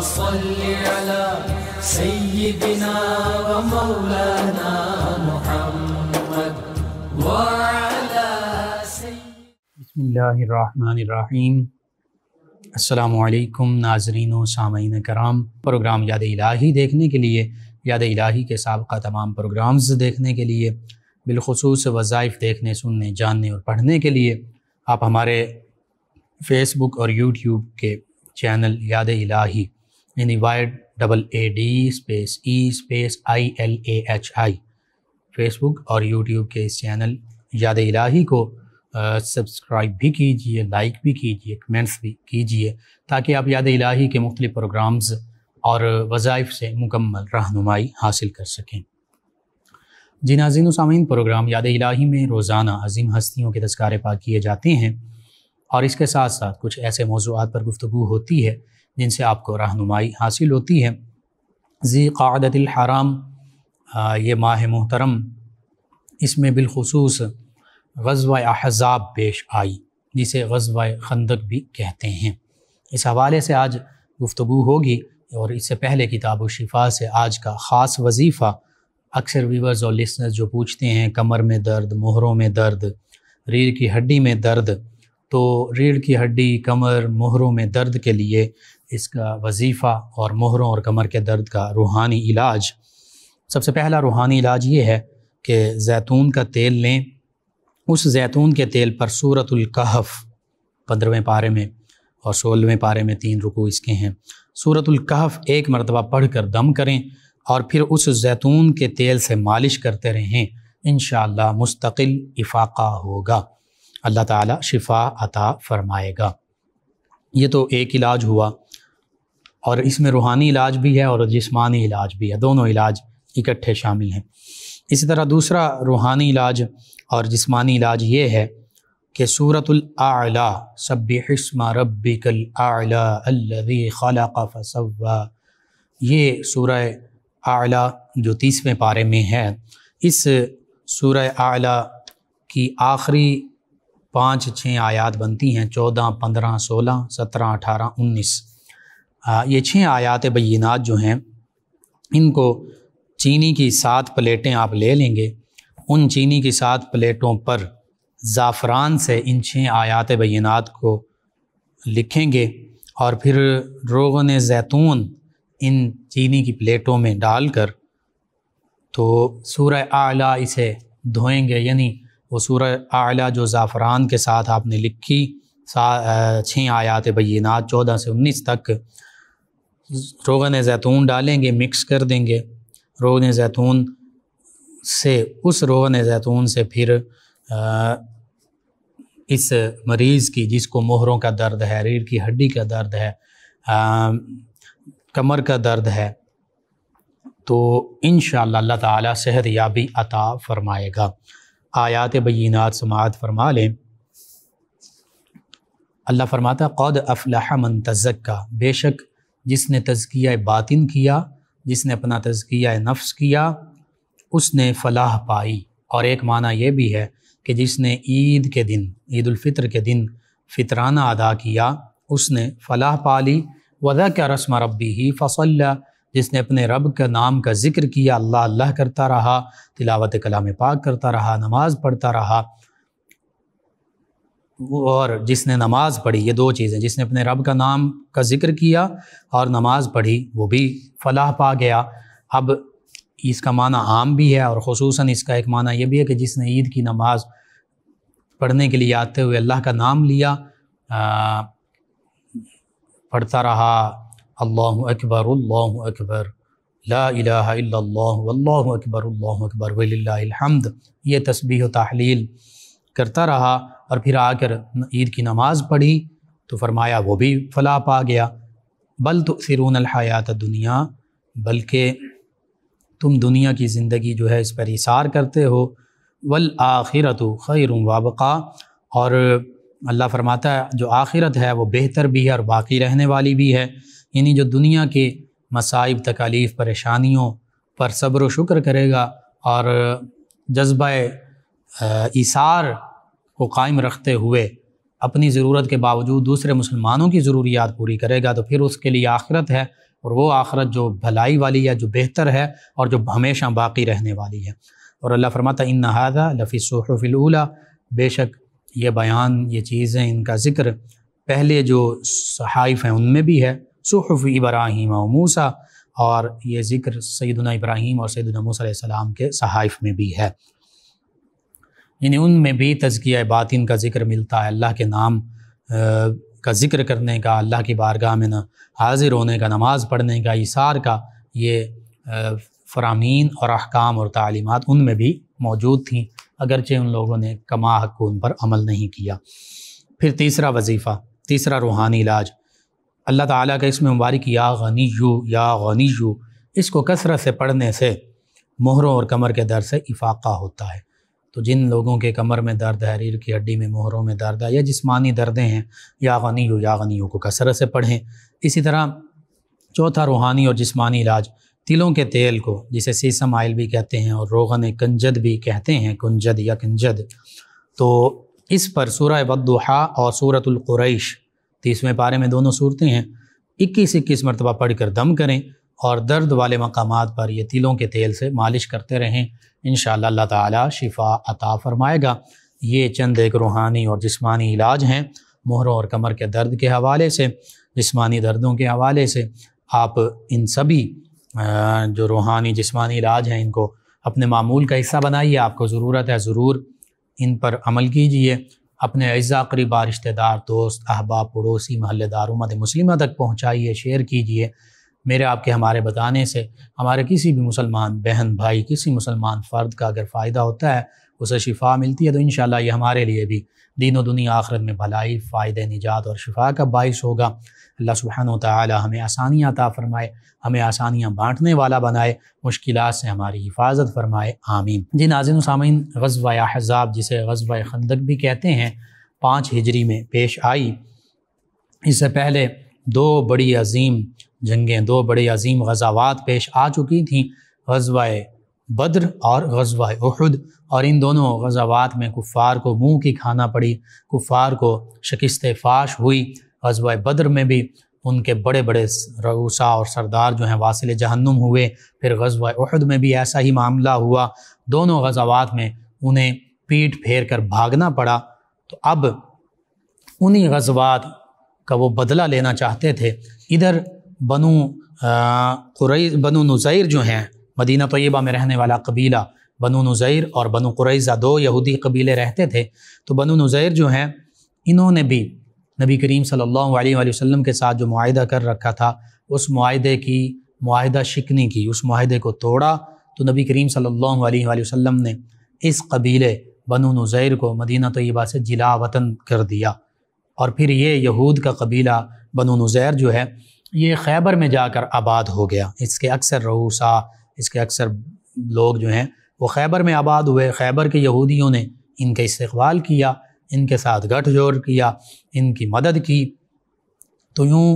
صل على नाजरीन सामीन कराम प्रोग्राम याद इलाही देखने के लिए याद इलाही के सबका तमाम प्रोग्राम्स देखने के लिए बिलखसूस वज़ाइफ देखने सुनने जानने और पढ़ने के लिए आप हमारे फेसबुक और यूट्यूब के चैनल याद इलाही यानी Y double A D space E space I L A H I Facebook और यूट्यूब के इस चैनल याद इलाही को सब्सक्राइब भी कीजिए लाइक भी कीजिए कमेंट्स भी कीजिए ताकि आप याद इलाही के मुख्तलि प्रोग्राम्स और वज़ाइफ से मुकम्मल रहनुमाई हासिल कर सकें जी नाजीन सामीन प्रोग्राम याद इलाही में रोज़ाना अजीम हस्तियों के तस्कार पाक किए जाते हैं और इसके साथ साथ कुछ ऐसे मौजूद पर गुफ्तु होती है जिनसे आपको रहनुमाई हासिल होती है ज़ी हराम ये माह मोहतरम इसमें बिलखसूस गजव अहज़ाब पेश आई जिसे गजव खंदक भी कहते हैं इस हवाले से आज गुफ्तु होगी और इससे पहले किताब शिफा से आज का ख़ास वजीफ़ा अक्सर व्यूवर्स और लिसनर्स जो पूछते हैं कमर में दर्द मोहरों में दर्द रीढ़ की हड्डी में दर्द तो रीढ़ की हड्डी कमर मोहरों में दर्द के लिए इसका वजीफ़ा और मोहरों और कमर के दर्द का रूहानी इलाज सबसे पहला रूहानी इलाज ये है कि जैतून का तेल लें उस जैतून के तेल पर सूरतुल्कहफ़ पंद्रहवें पारे में और सोलहवें पारे में तीन रुकू इसके हैं सूरतुल्कहफ़ एक मरतबा पढ़ कर दम करें और फिर उस जैतून के तेल से मालिश करते रहें इन मुस्तकिल इफाक़ा होगा अल्लाह ताला शिफा अता फरमाएगा ये तो एक इलाज हुआ और इसमें रूहानी इलाज भी है और जिसमानी इलाज भी है दोनों इलाज इकट्ठे शामिल हैं इसी तरह दूसरा रूहानी इलाज और जिसमानी इलाज ये है कि सूरत सबिस्म रबिकल आलादी खला फसवा ये सूर आला जो तीसवें पारे में है इस सूर आला की आखिरी पाँच छः आयात बनती हैं चौदह पंद्रह सोलह सत्रह अठारह उन्नीस ये छः आयात बीनात जो हैं इनको चीनी की सात प्लेटें आप ले लेंगे उन चीनी की सात प्लेटों पर ज़ाफ़रान से इन छः आयात बीनात को लिखेंगे और फिर रोगन जैतून इन चीनी की प्लेटों में डालकर तो सूर आला इसे धोएंगे यानी वो सूर आला जो ज़ाफ़रान के साथ आपने लिखी सा छः आयात बीनात चौदह से उन्नीस तक रोगन जैतून डालेंगे मिक्स कर देंगे रोगन जैतून से उस रोगन जैतून से फिर आ, इस मरीज़ की जिसको मोहरों का दर्द है रीढ़ की हड्डी का दर्द है आ, कमर का दर्द है तो इन अल्लाह ताला सेहत याबी अता फरमाएगा आयात बीनात समात फरमा लें अल्लाह फरमाता कौद अफलाह मन तजक का बेशक जिसने तजकिया बातिन किया जिसने अपना तजकिया नफ्स किया उसने फलाह पाई और एक माना यह भी है कि जिसने ईद के दिन ईदालफ़ितर के दिन फितराना अदा किया उसने फलाह पा ली वजह क्या रस्म रबी ही फसल्ला जिसने अपने रब का नाम का जिक्र किया अल्लाह अल्लाह करता रहा तिलावत कलाम पाक करता रहा नमाज़ पढ़ता रहा और जिसने नमाज पढ़ी ये दो चीज़ें जिसने अपने रब का नाम का जिक्र किया और नमाज पढ़ी वो भी फलाह पा गया अब इसका माना आम भी है और खसूस इसका एक माना यह भी है कि जिसने ईद की नमाज पढ़ने के लिए आते हुए अल्लाह का नाम लिया आ, पढ़ता रहा अल्लाह अकबर अल्लाह अकबर ला अल्लाह अकबर अल्लाह अकबर वल्हमद ये तस्बी तहलील करता रहा और फिर आकर ईद की नमाज़ पढ़ी तो फरमाया वो भी फला पा गया बल तो सिरून हयात दुनिया बल्कि तुम दुनिया की ज़िंदगी जो है इस पर इसार करते हो वल आखिरत खैर वाबका और अल्लाह फरमाता है जो आखिरत है वो बेहतर भी है और बाकी रहने वाली भी है यानी जो दुनिया के मसाइब तकालीफ़ परेशानियों पर सब्र शुक्र करेगा और जज्बा इसार को कायम रखते हुए अपनी ज़रूरत के बावजूद दूसरे मुसलमानों की ज़रूरियात पूरी करेगा तो फिर उसके लिए आखिरत है और वो आखरत जो भलाई वाली है जो बेहतर है और जो हमेशा बाकी रहने वाली है और अल्लाह फरमाता इन नहादा लफ़ी सोफिलूला बेशक ये बयान ये चीज़ें इनका ज़िक्र पहले जो सहाइफ हैं उनमें भी है सूफ़ इब्राहिम और मूसा और ये ज़िक्र सैदना इब्राहिम और सैदना मूसा के सहाइफ में भी है यानी उनमें भी तजकिया बातिन का ज़िक्र मिलता है अल्लाह के नाम का ज़िक्र करने का अल्लाह की बारगाह में हाजिर होने का नमाज़ पढ़ने का इसार का ये फरामीन और अहकाम और तालीमत उनमें भी मौजूद थी अगरचे उन लोगों ने कमा हक को उन पर अमल नहीं किया फिर तीसरा वजीफ़ा तीसरा रूहानी इलाज अल्लाह ताला का इसमें मुबारक या गनी यू या गनी यू इसको कसरत से पढ़ने से मोहरों और कमर के दर से इफाक़ा होता है तो जिन लोगों के कमर में दर्द है रीढ़ की हड्डी में मोहरों में दर्द है या जिस्मानी दर्दें हैं या गनी हो या गनी हो को कसरत से पढ़ें इसी तरह चौथा रूहानी और जिस्मानी इलाज तिलों के तेल को जिसे सीसम आयल भी कहते हैं और रोगन कंजद भी कहते हैं कुंजद या कंजद तो इस पर सूरह बदुहा और सूरतुल्कुरैश तीसवें पारे में दोनों सूरतें हैं इक्कीस इक्कीस मरतबा पढ़ कर दम करें और दर्द वाले मकाम पर ये तिलों के तेल से मालिश करते रहें इन शाह ताला शिफा अता फरमाएगा ये चंद एक रूहानी और जिसमानी इलाज हैं मोहरों और कमर के दर्द के हवाले से जिसमानी दर्दों के हवाले से आप इन सभी जो रूहानी जिसमानी इलाज हैं इनको अपने मामूल का हिस्सा बनाइए आपको ज़रूरत है ज़रूर इन पर अमल कीजिए अपने अज्जा करीबा रिश्तेदार दोस्त अहबाब पड़ोसी महल्लेदार उमद मुस्लिमा तक पहुँचाइए शेयर कीजिए मेरे आपके हमारे बताने से हमारे किसी भी मुसलमान बहन भाई किसी मुसलमान फ़र्द का अगर फ़ायदा होता है उसे शिफा मिलती है तो इन ये हमारे लिए भी दीन व दुनिया आखरत में भलाई फ़ायदे निजात और शिफा का बायस होगा अल्लाह सुबहान ताली हमें आसानियाँ ता फ़रमाए हमें आसानियाँ बाँटने वाला बनाए मुश्किल से हमारी हिफाजत फरमाए आमीन जी नाजिन सामीन गजवा हज़ाब जिसे गजवा खंदक भी कहते हैं पाँच हिजरी में पेश आई इससे पहले दो बड़ी अजीम जंगें दो बड़े अजीम गजावत पेश आ चुकी थीं गजवाए बद्र और गजवाए उहद और इन दोनों गजावत में कुफ़ार को मुंह की खाना पड़ी कुफ़ार को शिकस्त फाश हुई गजवाए बद्र में भी उनके बड़े बड़े रऊसा और सरदार जो हैं वासिल जहन्नुम हुए फिर गजवाए उहद में भी ऐसा ही मामला हुआ दोनों गजावत में उन्हें पीठ फेर कर भागना पड़ा तो अब उन्हीं गजवात का वो बदला लेना चाहते थे इधर बनु कुरैज बनु नज़ैर जो हैं मदीना तयबा में रहने वाला कबीला बनु नज़ैर और बनु कुरैज़ा दो यहूदी कबीले रहते थे तो बनु नज़ैर जो हैं इन्होंने भी नबी करीम सल्लल्लाहु अलैहि वसल्लम के साथ जो माहा कर रखा था उस माहे की माहदा शिकनी की उस माहे को तोड़ा तो नबी करीम सल्लल्लाहु अलैहि वसल्लम ने इस कबीले बनु नज़ैर को मदीना तयबा से जिला वतन कर दिया और फिर ये यहूद का कबीला बनु नज़ैर जो है ये खैबर में जाकर आबाद हो गया इसके अक्सर रऊसा इसके अक्सर लोग जो हैं वो खैबर में आबाद हुए खैबर के यहूदियों ने इनका इस्तेवाल किया इनके साथ गठजोड़ किया इनकी मदद की तो यूँ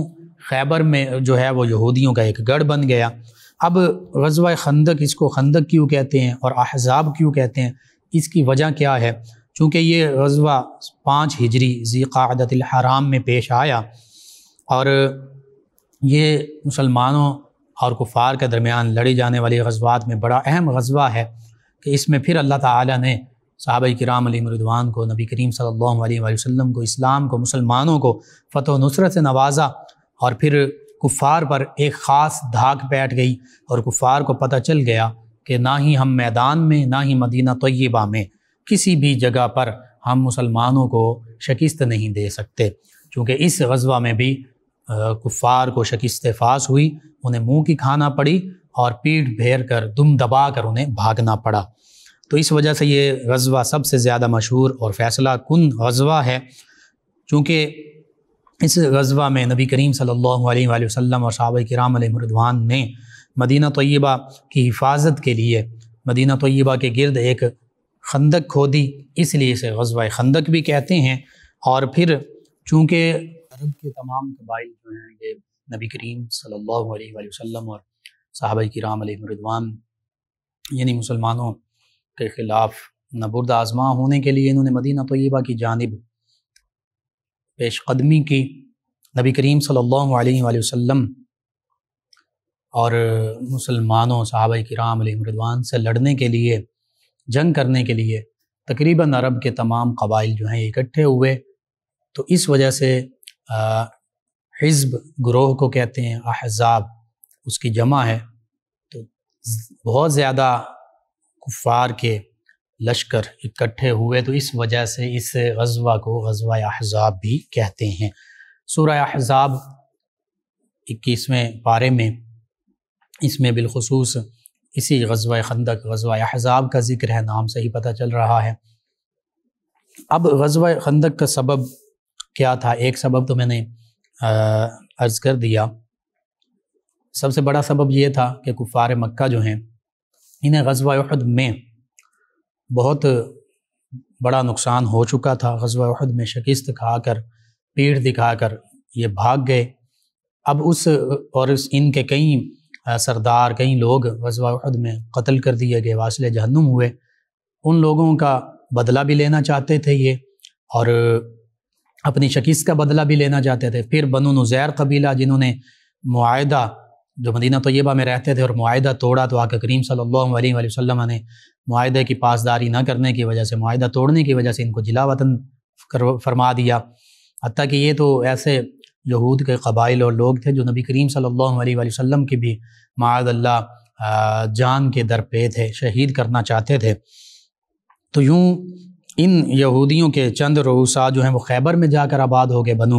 खैबर में जो है वो यहूदियों का एक गढ़ बन गया अब गजवा खंदक इसको खंदक क्यों कहते हैं और अहजाब क्यों कहते हैं इसकी वजह क्या है चूँकि ये गजवा पाँच हिजरी ज़ी क़ादतल हराम में पेश आया और ये मुसलमानों और कुफार के दरमियान लड़ी जाने वाली गजबात में बड़ा अहम गजबा है कि इसमें फिर अल्लाह ताला ने साहब कराम मरिदवान को नबी करीम सल्लल्लाहु अलैहि वसल्लम को इस्लाम को मुसलमानों को फ़तह नुसरत से नवाजा और फिर कुफार पर एक ख़ास धाक बैठ गई और कुफार को पता चल गया कि ना ही हम मैदान में ना ही मदीना तय्यबा में किसी भी जगह पर हम मुसलमानों को शिकस्त नहीं दे सकते क्योंकि इस गजबा में भी कुफ़ार को शकिस्त फास हुई उन्हें मुंह की खाना पड़ी और पीठ भेर कर दुम दबा कर उन्हें भागना पड़ा तो इस वजह से ये गजवा सबसे ज़्यादा मशहूर और फ़ैसला कन गजवा है चूँकि इस गजवा में नबी करीम सल्लल्लाहु अलैहि वसल्लम और शाब कराम मरदवान ने मदीना तय्यबा की हिफाजत के लिए मदीना तय्यबा के गिरद एक खंदक खोदी इसलिए इसे गजवा खंदक भी कहते हैं और फिर चूँकि अरब के तमाम कबाइल जो हैं ये नबी करीम सल्लल्लाहु अलैहि वसल्लम और साहबा कराम रिदवान यानी मुसलमानों के ख़िलाफ़ नबुरद आजमा होने के लिए इन्होंने मदीना तयबा की जानब पेश कदमी की नबी करीम सल्लल्लाहु अलैहि वसल्लम और मुसलमानों साहबा कराम रिदवान से लड़ने के लिए जंग करने के लिए तकरीबन अरब के तमाम कबाइल जो हैं इकट्ठे हुए तो इस वजह से हिजब ग्रोह को कहते हैं अहजाब उसकी जमा है तो बहुत ज़्यादा कुफार के लश्कर इकट्ठे हुए तो इस वजह से इस गजवा को गजवा अहजाब भी कहते हैं सूर्य अहजाब इक्कीसवें पारे में इसमें बिलखसूस इसी गजवा खंदक गजवा अहजाब का जिक्र है नाम से ही पता चल रहा है अब गजवा खंदक का सबब क्या था एक सबब तो मैंने अर्ज़ कर दिया सबसे बड़ा सबब यह था कि कुफ़ार मक्का जो हैं इन्हें गजवा अहद में बहुत बड़ा नुकसान हो चुका था गजवा अहद में शिकस्त खाकर पीठ दिखाकर ये भाग गए अब उस और उस इनके कई सरदार कई लोग गजवा अहद में कत्ल कर दिए गए वासिल जहन्नुम हुए उन लोगों का बदला भी लेना चाहते थे ये और अपनी शकीस का बदला भी लेना चाहते थे फिर बनु नज़ैर कबीला जिन्होंने माहदा जो मदीना तयबा में रहते थे और माहदा तोड़ा तो आका करीम सल्लल्लाहु अलैहि वसल्लम ने माहदे की पासदारी ना करने की वजह से माहदा तोड़ने की वजह से इनको जिला वतन फरमा दिया हती कि ये तो ऐसे यहूद के कबाइल और लोग थे जो नबी करीम सल्लल्लाहु अलैहि वसल्लम की भी माद अल्लाह जान के दर पे थे शहीद करना चाहते थे तो यूँ इन यहूदियों के चंद रूसा जो हैं वो खैबर में जाकर आबाद हो गए बनु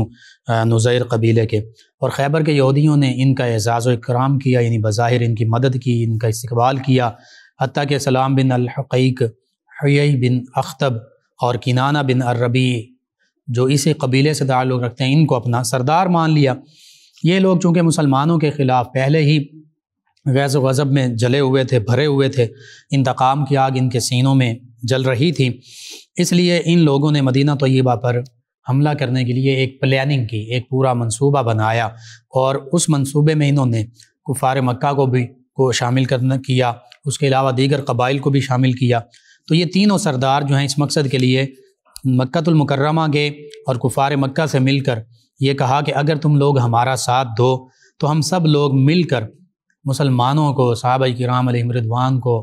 नज़ैर कबीले के और खैबर के यहूदियों ने इनका एजाज़ कराम किया यानी बज़ाहिर इनकी मदद की इनका इस्तबाल किया हती के सलाम बिन अलहक़ीक हई बिन अख्तब और किनाना बिन अरबी जो इसी कबीले से ताल्लुक़ रखते हैं इनको अपना सरदार मान लिया ये लोग चूँकि मुसलमानों के ख़िलाफ़ पहले ही गैज़ गज़ब में जले हुए थे भरे हुए थे इंतकाम की आग इनके सीनों में जल रही थी इसलिए इन लोगों ने मदीना तयबा पर हमला करने के लिए एक प्लानिंग की एक पूरा मंसूबा बनाया और उस मंसूबे में इन्होंने कुफार मक्का को भी को शामिल करना किया उसके अलावा दीगर कबाइल को भी शामिल किया तो ये तीनों सरदार जो हैं इस मकसद के लिए मक्तुलमकरमा गए और कुफार मक्का से मिलकर ये कहा कि अगर तुम लोग हमारा साथ दो तो हम सब लोग मिलकर मुसलमानों को साहब कराम रिदवान को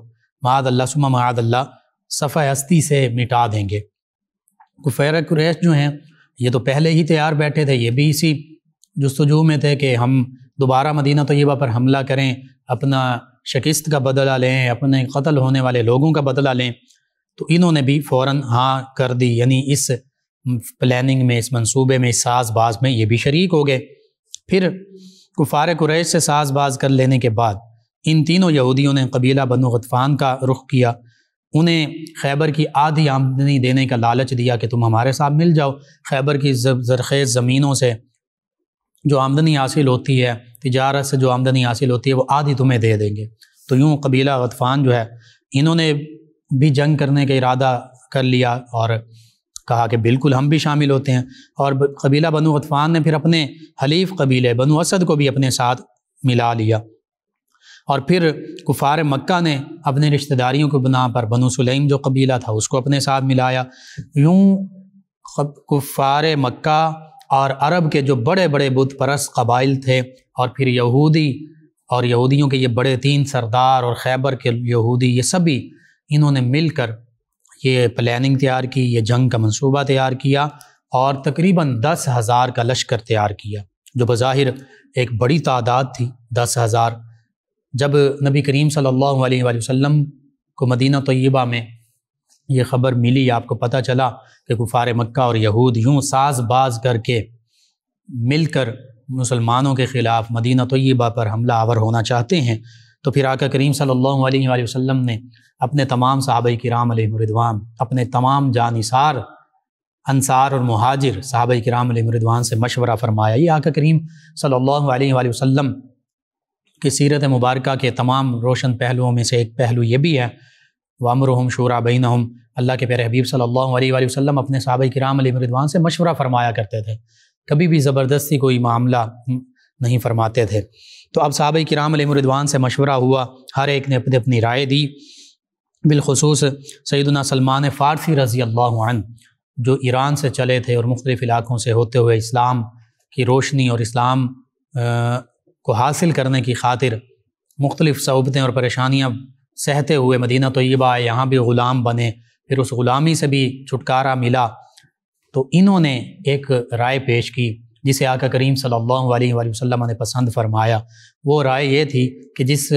माद अल्लाह सुमा माद अल्लाह सफ़ा हस्ती से मिटा देंगे कुफैर कुरैश जो हैं ये तो पहले ही तैयार बैठे थे ये भी इसी जस्तजू में थे कि हम दोबारा मदीना तयबा पर हमला करें अपना शिकस्त का बदला लें अपने कत्ल होने वाले लोगों का बदला लें तो इन्होंने भी फ़ौर हाँ कर दी यानी इस प्लानिंग में इस मनसूबे में इस साजबाज में ये भी शरीक हो गए फिर कुफार कुरैश से साजबाज कर लेने के बाद इन तीनों यहूदियों ने कबीला बनु गतफ़ान का रुख किया उन्हें खैबर की आधी आमदनी देने का लालच दिया कि तुम हमारे साथ मिल जाओ खैबर की जरखेज़ ज़मीनों से जो आमदनी हासिल होती है तजारत से जो आमदनी हासिल होती है वो आधी तुम्हें दे देंगे तो यूँ कबीला गतफ़ान जो है इन्होंने भी जंग करने का इरादा कर लिया और कहा कि बिल्कुल हम भी शामिल होते हैं और कबीला बनु गतफ़ान ने फिर अपने हलीफ कबीले बनु असद को भी अपने साथ मिला लिया और फिर कुफार मक्का ने अपने रिश्तेदारियों के बना पर बनो सुलेम जो कबीला था उसको अपने साथ मिलाया यूँ कुफार मक्का और अरब के जो बड़े बड़े बुत परस्त कबाइल थे और फिर यहूदी और यहूदियों के ये बड़े तीन सरदार और खैबर के यहूदी ये सभी इन्होंने मिलकर ये प्लानिंग तैयार की ये जंग का मंसूबा तैयार किया और तकरीबन दस हज़ार का लश्कर तैयार किया जो बज़ाहिर एक बड़ी तादाद थी दस हज़ार जब नबी करीम सल्लल्लाहु अलैहि वसल्लम को मदीना तय्यबा में ये ख़बर मिली आपको पता चला कि कुफार मक्का और यहूद यूँ साज बाज करके मिलकर मुसलमानों के ख़िलाफ़ मदीना तय्यबा पर हमला आवर होना चाहते हैं तो फिर आका करीम सल्लल्लाहु अलैहि वसल्लम ने अपने तमाम साहब कराम रिदवान अपने तमाम जानिसार अनसार और महाजिर साहब कराम रिदवान से मशवरा फरमाया ये आका करीम सल्लल्लाहु अलैहि वसल्लम कि सीरत मुबारक के तमाम रोशन पहलुओं में से एक पहलू ये भी है वामरहम शुरा बीन हम अल्लाह के प्यारे हबीब सल्ला वसम अपने साहब कराम अली से मशवरा फरमाया करते थे कभी भी ज़बरदस्ती कोई मामला नहीं फरमाते थे तो अब साहब कराम अली से मशवरा हुआ हर एक ने अपनी अपनी राय दी बिलखसूस सैदना सलमान फ़ारसी रज़ी अल्लाह जो ईरान से चले थे और मुख्तलिफ़ इलाक़ों से होते हुए इस्लाम की रोशनी और इस्लाम को हासिल करने की खातिर मुख्तलिफ़ सहूबतें और परेशानियाँ सहते हुए मदीना तयबा आए यहाँ भी ग़ुलाम बने फिर उस ग़ुलामी से भी छुटकारा मिला तो इन्होंने एक राय पेश की जिसे आका करीम सल्लल्लाहु अलैहि वसल्लम ने पसंद फरमाया वो राय ये थी कि जिस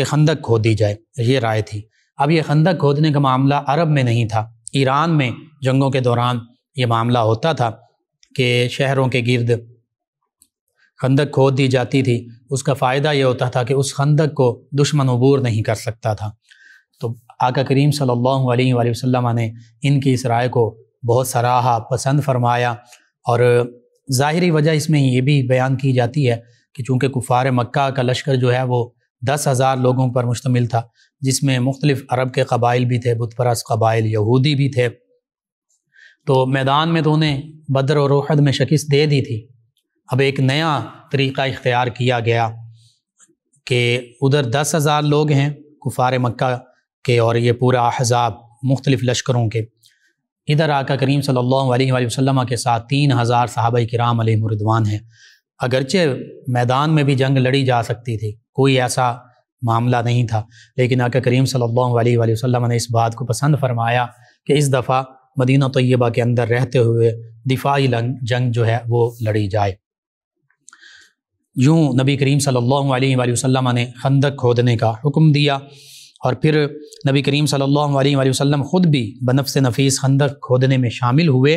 के खंदक खोदी जाए ये राय थी अब ये खंदक खोदने का मामला अरब में नहीं था ईरान में जंगों के दौरान ये मामला होता था कि शहरों के गिरद खंदक खोद दी जाती थी उसका फ़ायदा यह होता था कि उस खंदक को दुश्मन अबूर नहीं कर सकता था तो आका करीम सल्लल्लाहु अलैहि वसल्लम ने इनकी इस राय को बहुत सराहा पसंद फरमाया और ज़ाहरी वजह इसमें ये भी बयान की जाती है कि चूँकि कुफ़ार मक्का का लश्कर जो है वो दस हज़ार लोगों पर मुश्तमिल था जिसमें मुख्तलिफ़ अरब के कबाइल भी थे बुतपरस कबाइल यहूदी भी थे तो मैदान में तो उन्हें बदर और रोहद में शिकस्त दे दी थी अब एक नया तरीक़ा इख्तियार किया गया कि उधर दस हज़ार लोग हैं कुफार मक्का के और ये पूरा अहजाब मुख्तलिफ़ लश्करों के इधर आका करीम सल्लल्लाहु अलैहि वसल्लम के साथ तीन हज़ार साहब कराम मरिदवान हैं अगरचे मैदान में भी जंग लड़ी जा सकती थी कोई ऐसा मामला नहीं था लेकिन आका करीम सल्लल्लाहु अलैहि वसल्लम ने इस बात को पसंद फरमाया कि इस दफ़ा मदीना तैयबा के अंदर रहते हुए दिफाही जंग जो है वो लड़ी जाए यूँ नबी करीम सल्लल्लाहु अलैहि वसल्लम ने खंदक खोदने का हुक्म दिया और फिर नबी करीम सल्लल्लाहु अलैहि वसल्लम ख़ुद भी बनफ़ नफीस खंदक खोदने में शामिल हुए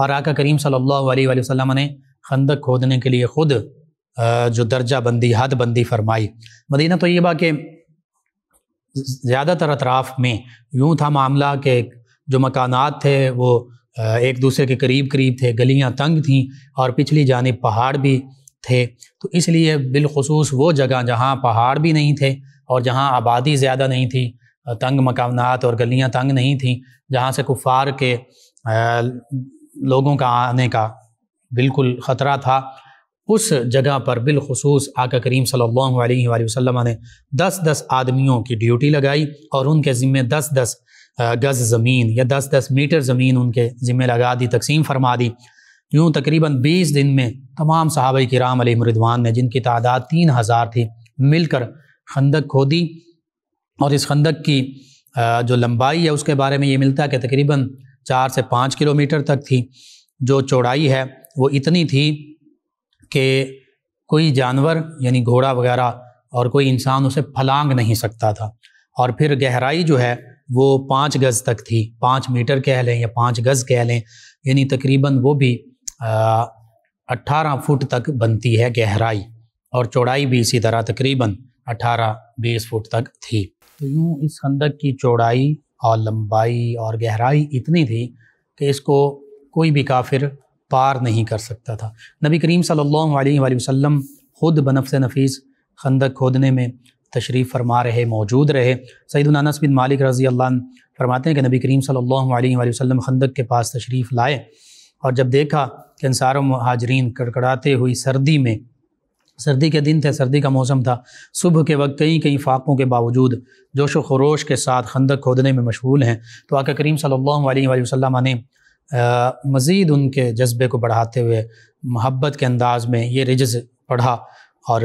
और आका करीम सल्लल्लाहु अलैहि वसल्लम ने खंदक खोदने के लिए ख़ुद जो दर्जा बंदी हद बंदी फरमाई मदीना तयबा के ज़्यादातर अतराफ़ में यूँ था मामला के जो मकानात थे वो एक दूसरे के करीब करीब थे गलियाँ तंग थीं और पिछली जानब पहाड़ भी थे तो इसलिए बिलखसूस वो जगह जहाँ पहाड़ भी नहीं थे और जहाँ आबादी ज़्यादा नहीं थी तंग मकानात और गलियाँ तंग नहीं थीं जहाँ से कुफार के लोगों का आने का बिल्कुल ख़तरा था उस जगह पर बिलखसूस आका करीम सल्लल्लाहु अलैहि वसल्लम ने दस दस आदमियों की ड्यूटी लगाई और उनके ज़िम्मे दस दस गज़ ज़मीन या दस दस मीटर ज़मीन उनके ज़िम्मे लगा दी तकसीम फरमा दी यूँ तकरीबन बीस दिन में तमाम राम कराम मरिदवान ने जिनकी तादाद तीन हज़ार थी मिलकर खंदक खोदी और इस खंदक की जो लंबाई है उसके बारे में ये मिलता है कि तकरीबन चार से पाँच किलोमीटर तक थी जो चौड़ाई है वो इतनी थी कि कोई जानवर यानी घोड़ा वगैरह और कोई इंसान उसे फलांग नहीं सकता था और फिर गहराई जो है वो पाँच गज़ तक थी पाँच मीटर कह लें या पाँच गज़ कह लें यानी तकरीबन वो भी अट्ठारह फुट तक बनती है गहराई और चौड़ाई भी इसी तरह तकरीबन 18-20 फुट तक थी तो यूँ इस खंदक की चौड़ाई और लंबाई और गहराई इतनी थी कि इसको कोई भी काफिर पार नहीं कर सकता था नबी करीम सल्लल्लाहु अलैहि वसल्लम खुद बनफ़ नफीस खंदक खोदने में तशरीफ़ फरमा रहे मौजूद रहे सईदानस बिन मालिक रज़ी अल्लाह फरमाते हैं कि नबी करीम सल्लल्लाहु अलैहि वसल्लम खंदक के पास तशरीफ़ लाए और जब देखा कि इन सारों महाजरीन कड़कड़ाते हुई सर्दी में सर्दी के दिन थे सर्दी का मौसम था सुबह के वक्त कई कई फाकों के बावजूद जोश व खरोश के साथ खंदक खोदने में मशगूल हैं तो आका करीम सल्लल्लाहु अलैहि वसल्लम ने मज़ीद उनके जज्बे को बढ़ाते हुए महब्बत के अंदाज में ये रिजज़ पढ़ा और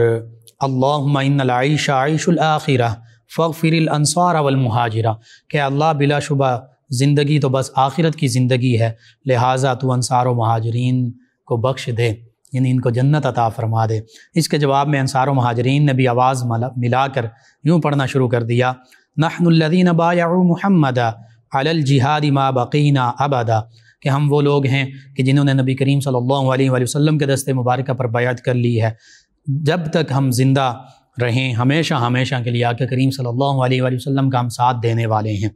अल्लाइश आयशुल आखिरा फ़िर अनसार वलमहाजरा के अल्लाह बिला शुबा ज़िंदगी तो बस आखिरत की ज़िंदगी है लिहाजा तो अनसार महाजरीन को बख्श दे यानी इनको जन्नत अता फरमा दे इसके जवाब में अनसार महाजरीन ने भी आवाज़ मिला कर यूँ पढ़ना शुरू कर दिया नहनुल्लदीन बाया महमद अलल जिहादी मा बकीना अबादा कि हम वो लोग हैं कि जिन्होंने नबी करीम सल्लल्लाहु अलैहि वसल्लम के दस्ते मुबारक पर बैत कर ली है जब तक हम ज़िंदा रहें हमेशा हमेशा के लिए आके करीम सल्लल्लाहु अलैहि वसल्लम का हम साथ देने वाले हैं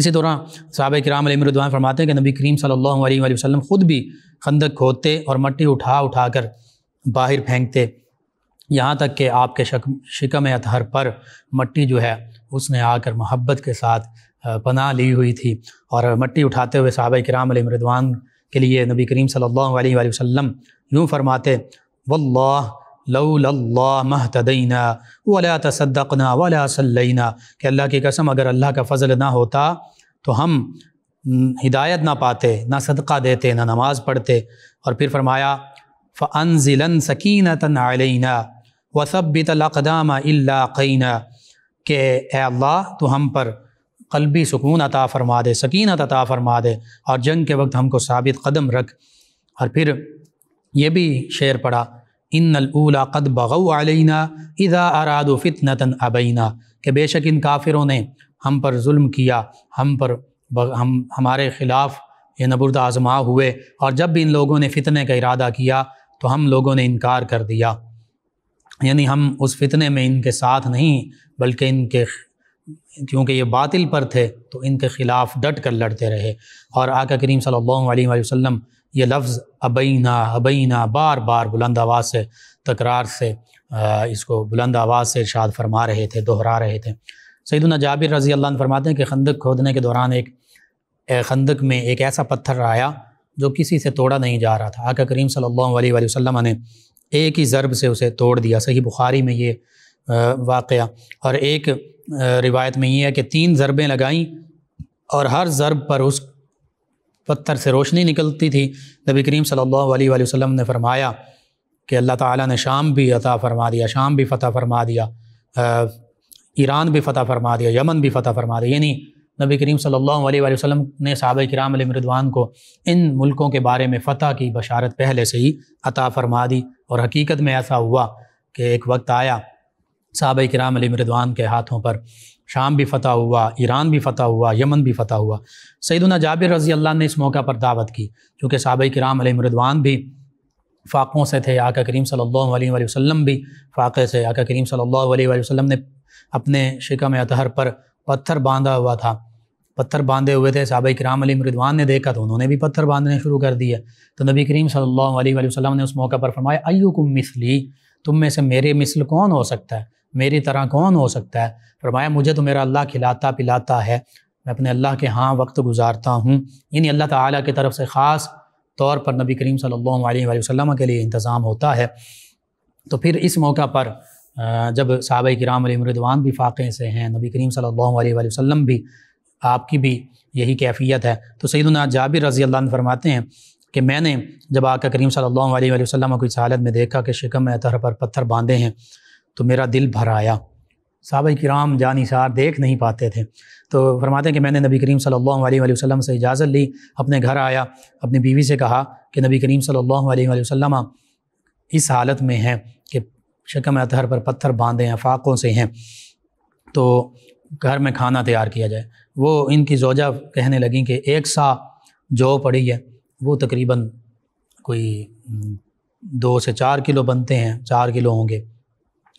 इसी दौरान साहब कराम अलमरदान फरमाते हैं कि नबी करीम सल्लल्लाहु अलैहि वसल्लम ख़ुद भी खंदक खोदते और मट्टी उठा उठा कर बाहर फेंकते यहाँ तक कि आपके शक शिकम अतहर पर मट्टी जो है उसने आकर मोहब्बत के साथ पनाह ली हुई थी और मट्टी उठाते हुए साहब कराम मरदवान के लिए नबी करीम सल्ला वसम यूँ फरमाते वल्ला महतदीना वला तसदकना वला सल्लना कि अल्लाह की कसम अगर अल्लाह का फ़ज़ल ना होता तो हम हिदायत ना पाते ना सदका देते ना नमाज़ पढ़ते और फिर फरमाया फ़नज़िलन सकीन तन आलना वसबित लकदाम इलाक़ीना के अल्लाह तो हम पर कलबी सुकून अता फ़रमा दे सकीनत अता फ़रमा दे और जंग के वक्त हमको साबित कदम रख और फिर ये भी शेर पढ़ा इन नलूला कद बगऊ आलना इदा अराद फितनतन अबैना के बेशक इन काफिरों ने हम पर म किया हम पर हम हमारे ख़िलाफ़ ये नबुरद आजमा हुए और जब भी इन लोगों ने फितने का इरादा किया तो हम लोगों ने इनकार कर दिया यानी हम उस फितने में इनके साथ नहीं बल्कि इनके क्योंकि ये बातिल पर थे तो इनके ख़िलाफ़ डट कर लड़ते रहे और आका करीम सल्लल्लाहु अलैहि वसल्लम ये लफ्ज़ अबैना अबैना बार बार बुलंद आवाज़ से तकरार से इसको बुलंद आवाज़ से इर्शाद फरमा रहे थे दोहरा रहे थे सईदना जाबिर रज़ी अल्लाह फरमाते हैं कि खंदक खोदने के दौरान एक खंदक में एक ऐसा पत्थर आया जो किसी से तोड़ा नहीं जा रहा था आका करीम सल्लल्लाहु अलैहि वसल्लम ने एक ही ज़रब से उसे तोड़ दिया सही बुखारी में ये वाक़ और एक रिवायत में ये है कि तीन ज़रबें लगाईं और हर ज़रब पर उस पत्थर से रोशनी निकलती थी नबी करीम सल्लल्लाहु अलैहि वसल्लम ने फरमाया कि अल्लाह ताला ने शाम भी अता फरमा दिया शाम भी फ़तह फरमा दिया ईरान भी फ़तह फरमा दिया यमन भी फ़तह फरमा दिया यानी नबी करीम सल्लल्लाहु अलैहि वसल्लम ने साहब कराम मृदवान को इन मुल्कों के बारे में फ़तह की बशारत पहले से ही अता फरमा दी और हकीकत में ऐसा हुआ कि एक वक्त आया साहब कराम मृदवान के हाथों पर शाम भी फ़तह हुआ ईरान भी फ़तह हुआ यमन भी फ़तह हुआ सईदना जाबिर रज़ी अल्लाह ने इस मौके पर दावत की चूँकि सहाब कराम अलमरदवान भी फ़ाक़ों से थे आका करीम सल्लल्लाहु अलैहि वसल्लम भी फ़ाक़े से आका करीम सल्लल्लाहु अलैहि वसल्लम ने अपने शिकम अतहर पर पत्थर बांधा हुआ था पत्थर बांधे हुए थे सहाब कराम अली मरिदवान ने देखा तो उन्होंने भी पत्थर बांधने शुरू कर दिए तो नबी करीम सल्लल्लाहु अलैहि वसल्लम ने उस मौका पर फरमाया अयुकुम मिसली तुम में से मेरे मिसल कौन हो सकता है मेरी तरह कौन हो सकता है फरमाया मुझे तो मेरा अल्लाह खिलाता पिलाता है मैं अपने अल्लाह के हाँ वक्त गुजारता हूँ यानी अल्लाह ताला की तरफ से ख़ास तौर पर नबी करीम सल्लल्लाहु अलैहि वसल्लम के लिए इंतज़ाम होता है तो फिर इस मौका पर जब साहब कराम मरदवान भी फ़ाक़े से हैं नबी करीम सल्लल्लाहु अलैहि वसल्लम भी आपकी भी यही कैफियत है तो सैदना जाबिर रज़ी अल्लाह फरमाते हैं कि मैंने जब आका करीम सल्लल्लाहु अलैहि वसल्लम को इस हालत में देखा कि शिकम में पर पत्थर बांधे हैं तो मेरा दिल भर आया साहब कराम सार देख नहीं पाते थे तो फरमाते हैं कि मैंने नबी करीम सल्लल्लाहु अलैहि वसल्लम से इजाज़त ली अपने घर आया अपनी बीवी से कहा कि नबी करीम सल्लल्लाहु अलैहि वसल्लम इस हालत में हैं कि शकम अतहर पर पत्थर बांधे हैं फाकों से हैं तो घर में खाना तैयार किया जाए वो इनकी जोजा कहने लगी कि एक सा जो पड़ी है वो तकरीबन कोई हम्म, दो से चार किलो बनते हैं चार किलो होंगे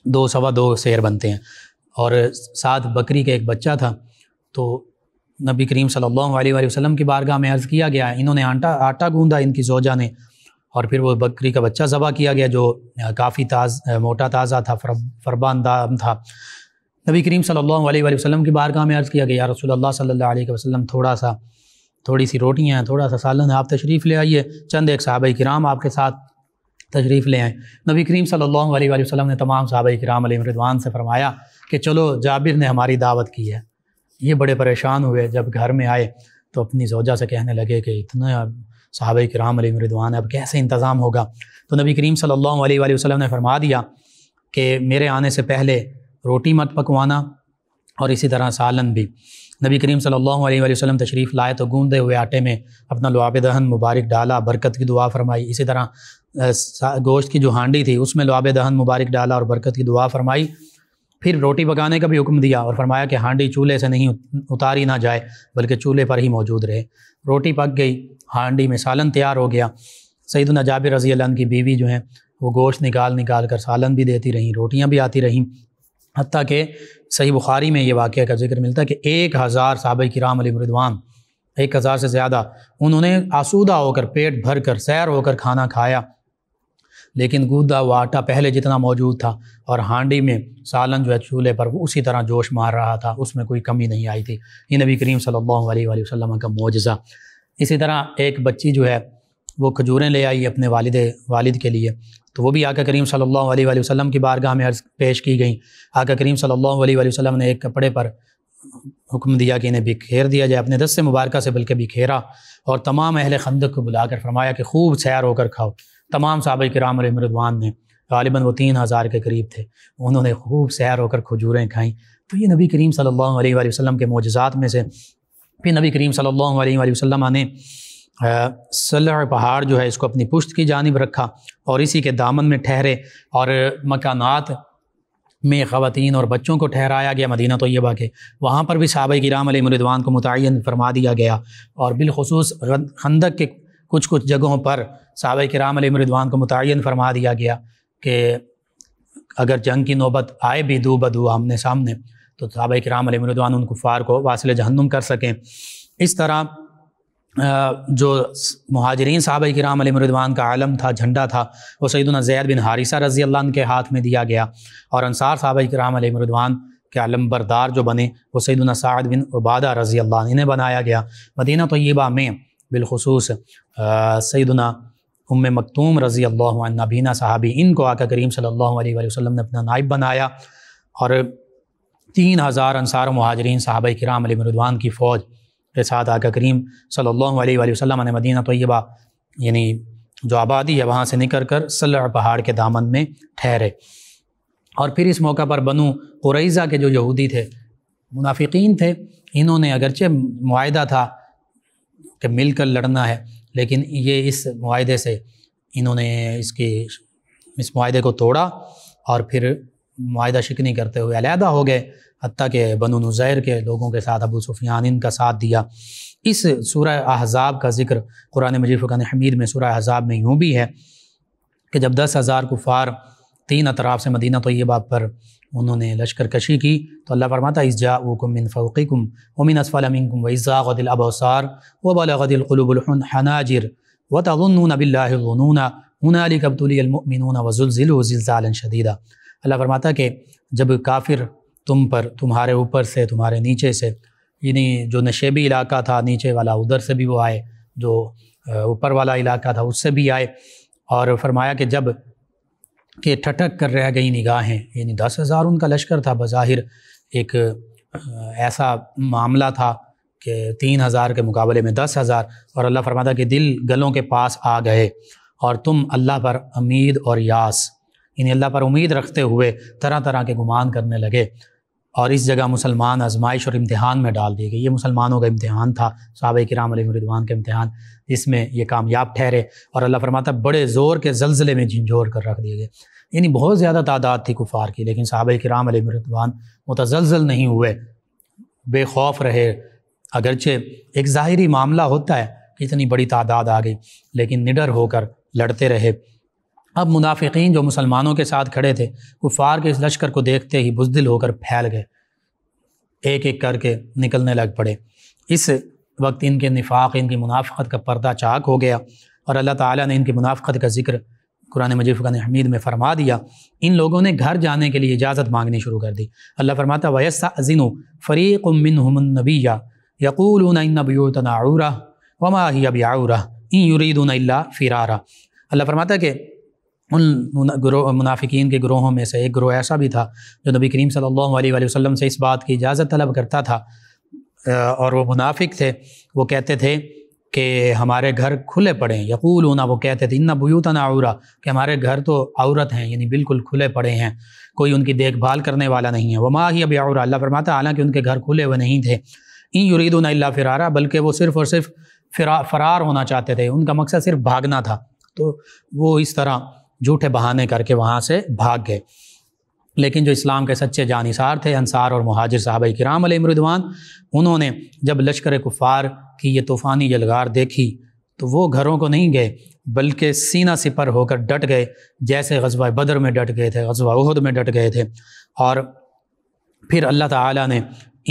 दो सवा दो शेर बनते हैं और साथ बकरी का एक बच्चा था तो नबी करीम सल्लल्लाहु अलैहि वसल्लम की बारगाह में अर्ज़ किया गया इन्होंने आटा आटा गूंदा इनकी जोजा ने और फिर वो बकरी का बच्चा ज़बा किया गया जो काफ़ी ताज़ मोटा ताज़ा था फर, फरबान दाम था नबी करीम सल्लल्लाहु अलैहि वसल्लम की बारगाह में अर्ज़ किया गया रसूल अल्लाह सल्लल्लाहु अलैहि वसल्लम थोड़ा सा थोड़ी सी रोटियाँ थोड़ा सा सालन आप तशरीफ़ ले आइए चंद एक साहब कराम आपके साथ तशरीफ़ ले आए नबी करीम सल्लल्लाहु अलैहि वसल्लम ने तमाम साहब कराम रिदवान से फरमाया कि चलो जाबिर ने हमारी दावत की है ये बड़े परेशान हुए जब घर में आए तो अपनी जोजा से कहने लगे कि इतना साहब कराम रिदवान अब कैसे इंतज़ाम होगा तो नबी करीम सल्लल्लाहु अलैहि वसल्लम ने फरमा दिया कि मेरे आने से पहले रोटी मत पकवाना और इसी तरह सालन भी नबी करीम सल्लल्लाहु अलैहि वसल्लम तशरीफ़ लाए तो गूंदे हुए आटे में अपना लुआब दहन मुबारक डाला बरकत की दुआ फरमाई इसी तरह गोश्त की जो हांडी थी उसमें लुआब दहन मुबारक डाला और बरकत की दुआ फरमाई फिर रोटी पकाने का भी हुक्म दिया और फरमाया कि हांडी चूल्हे से नहीं उतारी ना जाए बल्कि चूल्हे पर ही मौजूद रहे रोटी पक गई हांडी में सालन तैयार हो गया सईद जाबिर रज़ी की बीवी जो हैं वो गोश्त निकाल निकाल कर सालन भी देती रहीं रोटियाँ भी आती रहीं हती कि सही बुखारी में ये वाक़ का जिक्र मिलता है कि एक हज़ार साहब कराम मरिदवान एक हज़ार से ज़्यादा उन्होंने आसूदा होकर पेट भर कर सैर होकर खाना खाया लेकिन गूदा व आटा पहले जितना मौजूद था और हांडी में सालन जो है चूल्हे पर वो उसी तरह जोश मार रहा था उसमें कोई कमी नहीं आई थी ये नबी करीम सल्लल्लाहु अलैहि वसल्लम का मुजज़ा इसी तरह एक बच्ची जो है वो खजूरें ले आई अपने वालिद वालिद के लिए तो वो भी आका करीम सल्लल्लाहु अलैहि वसल्लम की बारगाह में अर्ज पेश की गई आका करीम सल्लल्लाहु अलैहि वसल्लम ने एक कपड़े पर हुक्म दिया कि इन्हें बिखेर दिया जाए अपने दस से मुबारक से बल्कि बिखेरा और तमाम अहल खंदक को बुलाकर फरमाया कि खूब सैर होकर खाओ तमाम सहाब कराम मरदवान ने गालिबा वो तीन हज़ार के करीब थे उन्होंने खूब सैर होकर खजूरें खाईं तो ये नबी करीम सल्लल्लाहु अलैहि वसल्लम के मोजात में से फिर नबी करीम सल्लल्लाहु अलैहि वसल्लम ने सलह पहाड़ जो है इसको अपनी पुश्त की जानब रखा और इसी के दामन में ठहरे और मकानात में ख़वान और बच्चों को ठहराया गया मदीना तोयबा के वहाँ पर भी सहाब कराम मरिदवान को मुतन फरमा दिया गया और बिलखसूस खंदक के कुछ कुछ जगहों पर राम अली मरिदवान को मुतन फरमा दिया गया कि अगर जंग की नौबत आए भी दो बद आमने सामने तो राम अली मरिदवान उन कुफ़ार को वासिल जहन्नुम कर सकें इस तरह जो महाजरीन साहब कराम मरिदवान का आलम था झंडा था वो सईदना जैद बिन हारिसा रज़ी अल्लाह के हाथ में दिया गया और अनसार साहब कराम मरिदवान के आलम बरदार जो बने वो सईदना साद बिन उबादा रज़ी अल्लाह इन्हें बनाया गया मदीना तयबा में बिलखसूस सैदना उम मकतूम रज़ी अल्लाह नबीना साहबी इनको आका करीम सल्लल्लाहु वसम ने अपना नायब बनाया और तीन हज़ार अनसार महाजरीन साहब कराम मरदवान की फ़ौज के साथ आका करीम सल्लल्लाहु अलैहि ने मदीना तयबा यानी जो आबादी है वहाँ से निकल कर सल पहाड़ के दामन में ठहरे और फिर इस मौका पर बनु कुरैज़ा के जो यहूदी थे मुनाफिकीन थे इन्होंने अगरचे माह था कि मिलकर लड़ना है लेकिन ये इस माहे से इन्होंने इसकी इस माहे को तोड़ा और फिर माहा शिकनी करते हुए अलहदा हो गए हती के बनु नज़ैर के लोगों के साथ अबू सुफियान इनका साथ दिया इस सूर्य अहजाब का जिक्र कुरान मजीद फ़ुकान हमीद में सूर्य अहजाब में यूँ भी है कि जब दस हज़ार कुफ़ार तीन अतराफ़ से मदीना तो बात पर उन्होंने लश्कर कशी की तो अल्लाह फरमाता इस जा वकुम उमिन असफ़लमिनकुम वज़ा गदिल अबसार वबलगदिलकलूबुलहन हनाजिर व तगनून बिल्लानून उनालिकबतुलमिन वज़ुलज़िलज़ालन शदीदा अल्लाह फरमाता कि जब काफिर तुम पर तुम्हारे ऊपर से तुम्हारे नीचे से यानी जो नशेबी इलाका था नीचे वाला उधर से भी वो आए जो ऊपर वाला इलाका था उससे भी आए और फरमाया कि जब के ठटक कर रह गई निगाहें यानी दस हज़ार उनका लश्कर था बज़ाहिर एक ऐसा मामला था कि तीन हज़ार के मुकाबले में दस हज़ार और अल्लाह फरमाता कि दिल गलों के पास आ गए और तुम अल्लाह पर उम्मीद और यास यानी अल्लाह पर उम्मीद रखते हुए तरह तरह के गुमान करने लगे और इस जगह मुसलमान आजमाइश और इम्तहान में डाल दिए गए ये मुसलमानों का इम्तहान था साहब कराम रिदवान का इम्तहान जिसमें ये कामयाब ठहरे और अल्लाह फरमाता बड़े ज़ोर के जलजिले में झंझोर कर रख दिए गए यानी बहुत ज़्यादा तादाद थी कुफार की लेकिन साहब कराम रिदवान मुतजलजल नहीं हुए बेखौफ रहे अगरचे एक ज़ाहरी मामला होता है कि इतनी बड़ी तादाद आ गई लेकिन निडर होकर लड़ते रहे अब मुनाफिकीन जो मुसलमानों के साथ खड़े थे कुफार के इस लश्कर को देखते ही बुजदिल होकर फैल गए एक एक करके निकलने लग पड़े इस वक्त इनके निफाक इनकी मुनाफ़त का पर्दा चाक हो गया और अल्लाह ताला ने इनकी मुनाफ़त का जिक्र कुरान मजीद फ़ुकान हमीद में फरमा दिया इन लोगों ने घर जाने के लिए इजाज़त मांगनी शुरू कर दी अल्लाह फरमाता वयस्सा अजीनो फ़रीक उमिन हमनबीया यकूल नबीतना आऊरा वमा ही अब आऊरा इन युरीदन फ़िरारा अल्लाह फरमाता के उन ग्रोह मुनाफिकीन के ग्रोहों में से एक ग्रोह ऐसा भी था जो नबी करीम सल्लल्लाहु अलैहि वसल्लम से इस बात की इजाज़त तलब करता था और वो मुनाफिक थे वो कहते थे कि हमारे घर खुले पड़े हैं यकूल होना वो कहते थे इन्ना ना आउरा कि हमारे घर तो औरत हैं यानी बिल्कुल खुले पड़े हैं कोई उनकी देखभाल करने वाला नहीं है वमा ही अभी और अल्लाह फरमाता हालांकि उनके घर खुले हुए नहीं थे इन युरीदन अल्ला फ़िरारा बल्कि वो सिर्फ़ और सिर्फ फरार होना चाहते थे उनका मकसद सिर्फ भागना था तो वो इस तरह झूठे बहाने करके वहाँ से भाग गए लेकिन जो इस्लाम के सच्चे जानिसार थे अंसार और महाजिर साहब कराम मृदवान उन्होंने जब लश्कर कुफ़ार की ये तूफ़ानी जलगार देखी तो वो घरों को नहीं गए बल्कि सीना सिपर होकर डट गए जैसे गजबा बदर में डट गए थे गजबा उहद में डट गए थे और फिर अल्लाह ताला ने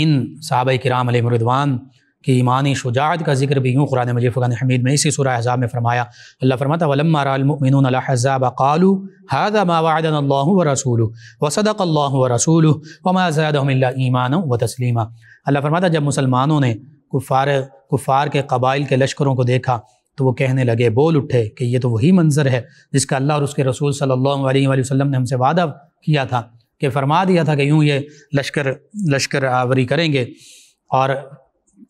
इन साहब कराम मृदवान कि ईमान शुजात का जिक्र भी यूँ कुरान मज़ीफ़ फ़ुरान हमीद में इसी सुर हज़ाब में फरमाया अल्लाह फरमाता वलमिन हज़ाबालू हादा मावादन व रसूल वसदक व रसूल वमाज़ादमिल्ला ईमान व तस्लिम अल्लाह फरमाता जब मुसलमानों ने कुफ़ार कुफ़ार के कबाइल के लश्करों को देखा तो वो कहने लगे बोल उठे कि ये तो वही मंज़र है जिसका अल्लाह और उसके रसूल सल्लल्लाहु अलैहि वसल्लम ने हमसे वादा किया था कि फरमा दिया था कि यूँ ये लश्कर लश्कर आवरी करेंगे और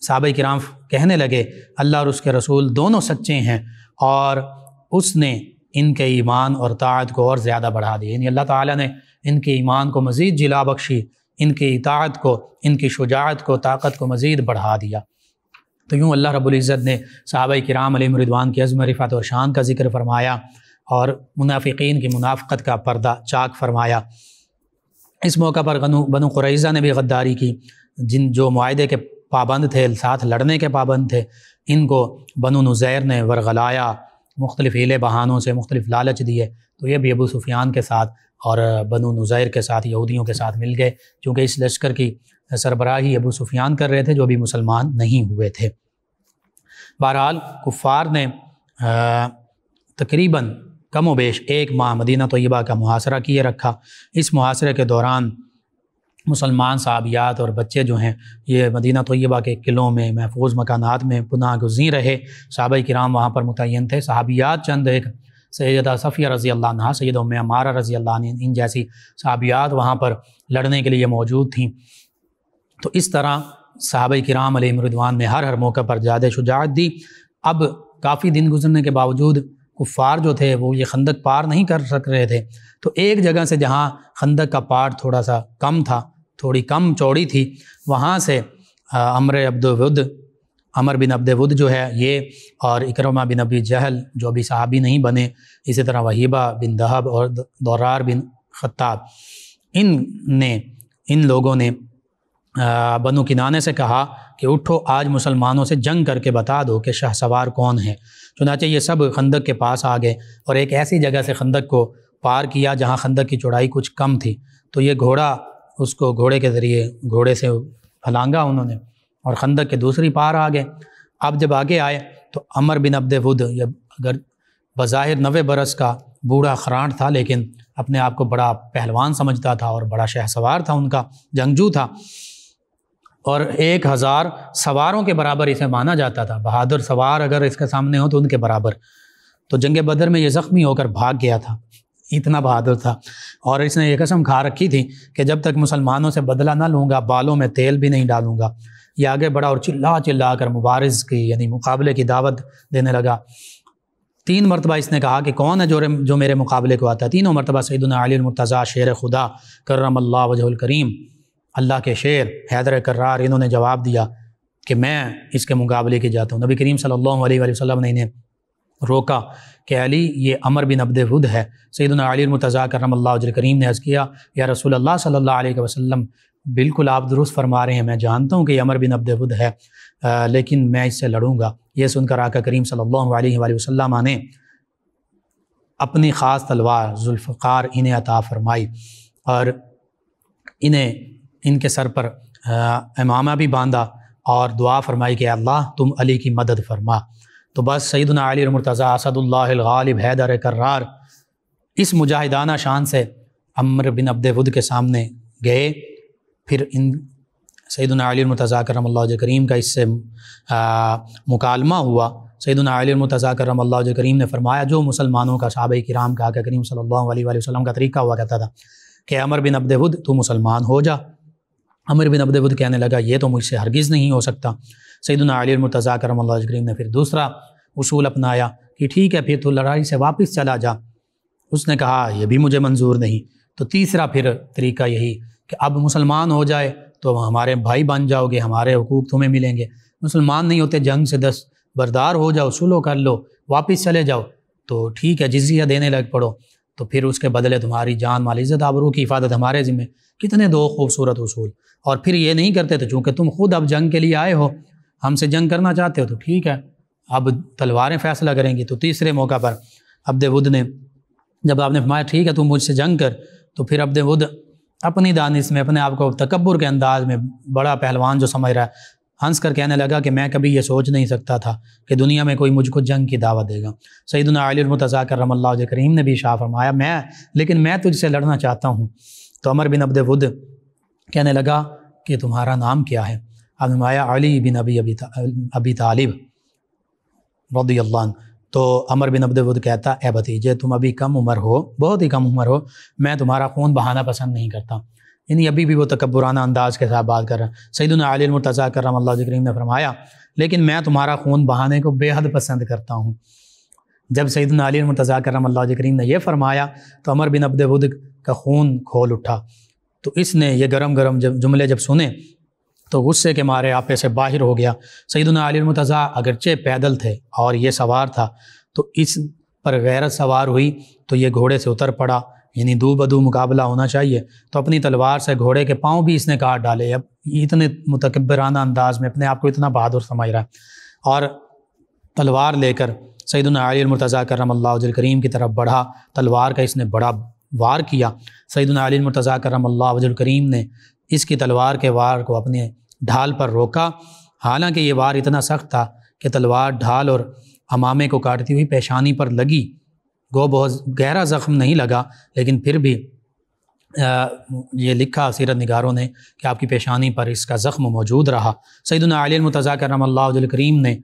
साहब कराम कहने लगे अल्लाह और उसके रसूल दोनों सच्चे हैं और उसने इनके ईमान और ताद को और ज़्यादा बढ़ा दिया यानी अल्लाह ताला ने इनके ईमान को मज़ीद जिला बख्शी इनकी इतात को इनकी शुजात को ताकत को मज़ीद बढ़ा दिया तो यूँ अल्लाह रबुल्ज़त ने साहब कराम मरिदवान की अज़म रिफत और शान का ज़िक्र फरमाया और मुनाफिकीन की मुनाफ़त का पर्दा चाक फरमाया इस मौका पर गनु बनु कुरैज़ा ने भी गद्दारी की जिन जो माहे के पाबंद थे साथ लड़ने के पाबंद थे इनको बनु नज़ैर ने वरगलाया मुख्तलिफ़ हीले बहानों से मुख्तलिफ़ लालच दिए तो ये भी अबू सुफियान के साथ और बनु नज़ैर के साथ यहूदियों के साथ मिल गए क्योंकि इस लश्कर की सरबराही अबू सुफियान कर रहे थे जो अभी मुसलमान नहीं हुए थे बहरहाल कुफ़ार ने तकरीबन कम वेश एक माह मदीना तयबा का मुहासरा किए रखा इस मुहासरे के दौरान मुसलमान साहबियात और बच्चे जो हैं ये मदीना तोयबा के किलों में महफूज मकानात में पुनः गुजी रहे सहाब कराम वहाँ पर मुतन थे साहबियात चंद एक सैदा सफ़िया रज़ी अल्लाह सैद उम अमारा रज़ी अल्लाह इन जैसी साहबियात वहाँ पर लड़ने के लिए मौजूद थी तो इस तरह साहब कराम अलीमरदवान ने हर हर मौके पर ज़्यादा शुजात दी अब काफ़ी दिन गुजरने के बावजूद कुफ़ार जो थे वो ये खंदक पार नहीं कर सक रहे थे तो एक जगह से जहाँ खंदक का पार थोड़ा सा कम था थोड़ी कम चौड़ी थी वहाँ से अमर अब्दुवुद अमर बिन अब्दुवुद जो है ये और इकरमा बिन अबी जहल जो अभी साहबी नहीं बने इसी तरह वहीबा बिन दहब और दौरार बिन खत्ताब इन ने इन लोगों ने बनु किनाने से कहा कि उठो आज मुसलमानों से जंग करके बता दो कि शाह सवार कौन है चुनाचे ये सब खंदक के पास आ गए और एक ऐसी जगह से खंदक को पार किया जहाँ खंदक की चौड़ाई कुछ कम थी तो ये घोड़ा उसको घोड़े के ज़रिए घोड़े से फलांगा उन्होंने और खंदक के दूसरी पार आ गए अब जब आगे आए तो अमर बिन अब्द वुद या अगर बज़ाहिर नवे बरस का बूढ़ा खरांड था लेकिन अपने आप को बड़ा पहलवान समझता था और बड़ा शहसवार था उनका जंगजू था और एक हज़ार सवारों के बराबर इसे माना जाता था बहादुर सवार अगर इसके सामने हो तो उनके बराबर तो जंग बदर में ये ज़ख्मी होकर भाग गया था इतना बहादुर था और इसने ये कसम खा रखी थी कि जब तक मुसलमानों से बदला ना लूँगा बालों में तेल भी नहीं डालूंगा ये आगे बढ़ा और चिल्ला चिल्ला कर मुबारज की यानी मुकाबले की दावत देने लगा तीन मरतबा इसने कहा कि कौन है जो जो मेरे मुकाबले को आता है तीनों मरतबा सैदुलमरतज़ा शेर खुदा करम अल्लाह करीम अल्लाह के शेर हैदर करार इन्होंने जवाब दिया कि मैं इसके मुकाबले के जाता हूँ नबी करीम सल्लल्लाहु अलैहि वसल्लम ने इन्हें रोका कि अली ये अमर बिन अब्द हुद है सैदन अली मुतज़ा करम करीम ने अर्ज़ किया या रसूल अल्लाह सल्ला वसम बिल्कुल आप दुरुस्त फरमा रहे हैं मैं जानता हूँ कि अमर बिन अब्द हुद है आ, लेकिन मैं इससे लड़ूंगा यह सुनकर आका करीम सल्लल्लाहु अलैहि वसल्लम ने अपनी ख़ास तलवार जुल्फ़ार इन्हें अता फरमाई और इन्हें इनके सर पर इमामा भी बांधा और दुआ फरमाई कि अल्लाह तुम अली की मदद फरमा तो बस सईदना अली मुर्तज़ा असदुल्लाब हैदर करार इस मुजाहिदाना शान से अमर बिन अब्दुद के सामने गए फिर इन सईदना अली मुर्तज़ा करम करीम का इससे मुकालमा हुआ सईदना अली मुर्तज़ा करम करीम ने फरमाया जो मुसलमानों का साब कराम का आका करीम सल्लल्लाहु का तरीका हुआ कहता था कि अमर बिन अब्दुद तू मुसलमान हो जा अमर बिन अब्दुद कहने लगा ये तो मुझसे हरगिज़ नहीं हो सकता सैदना अली मुर्तज़ा करम करीम ने फिर दूसरा उसूल अपनाया कि ठीक है फिर तो लड़ाई से वापस चला जा उसने कहा यह भी मुझे मंजूर नहीं तो तीसरा फिर तरीका यही कि अब मुसलमान हो जाए तो हमारे भाई बन जाओगे हमारे हकूक़ तुम्हें मिलेंगे मुसलमान नहीं होते जंग से दस बरदार हो जाओ सुलो कर लो वापस चले जाओ तो ठीक है जिजिया देने लग पड़ो तो फिर उसके बदले तुम्हारी जान माल इज़्ज़त आबरू की हिफाजत हमारे ज़िम्मे कितने दो खूबसूरत उसूल और फिर ये नहीं करते थे तो चूँकि तुम खुद अब जंग के लिए आए हो हमसे जंग करना चाहते हो तो ठीक है अब तलवारें फैसला करेंगी तो तीसरे मौका पर अब्देवुद ने जब आपने फरमाया ठीक है तू मुझसे जंग कर तो फिर अब्देवुद अपनी दानिश में अपने आप को तकबर के अंदाज में बड़ा पहलवान जो समझ रहा है हंस कर कहने लगा कि मैं कभी ये सोच नहीं सकता था कि दुनिया में कोई मुझको जंग की दावा देगा सईदना अलीमतज़ा रमल करीम ने भी शाह फरमाया मैं लेकिन मैं तुझसे लड़ना चाहता हूँ तो अमर बिन अब्द कहने लगा कि तुम्हारा नाम क्या है अनुमाया अली बिन अबी अबी ता, अबी तालिब रदी तो अमर बिन बुद्ध कहता है भतीजे तुम अभी कम उम्र हो बहुत ही कम उम्र हो मैं तुम्हारा खून बहाना पसंद नहीं करता यानी अभी भी वो तकबराना अंदाज के साथ बात कर रहा है सईदन आलिमतज़ा करम अल्लाह करीम ने फरमाया लेकिन मैं तुम्हारा खून बहाने को बेहद पसंद करता हूँ जब सईदन आलिमतज़ा करम अल्लाह करीम ने यह फरमाया तो अमर बिन बुद्ध का खून खोल उठा तो इसने ये गरम गरम जब जुमले जब सुने तो गुस्से के मारे आपे से बाहर हो गया सईदना अली अगरचे पैदल थे और ये सवार था तो इस पर गैरत सवार हुई तो ये घोड़े से उतर पड़ा यानी दो बदू मुकाबला होना चाहिए तो अपनी तलवार से घोड़े के पाँव भी इसने काट डाले अब इतने मतकबराना अंदाज में अपने आप को इतना बहादुर समझ रहा है और तलवार लेकर सईद अली मुर्तज़ा करम करीम की तरफ बढ़ा तलवार का इसने बड़ा वार किया सईद अली मुर्तज़ा करम करीम ने इसकी तलवार के वार को अपने ढाल पर रोका हालांकि ये वार इतना सख्त था कि तलवार ढाल और हमामे को काटती हुई पेशानी पर लगी गो बहुत गहरा ज़ख्म नहीं लगा लेकिन फिर भी ये लिखा सीरत निगारों ने कि आपकी पेशानी पर इसका ज़ख्म मौजूद रहा सैदना आलिन मुतज़ा करीम ने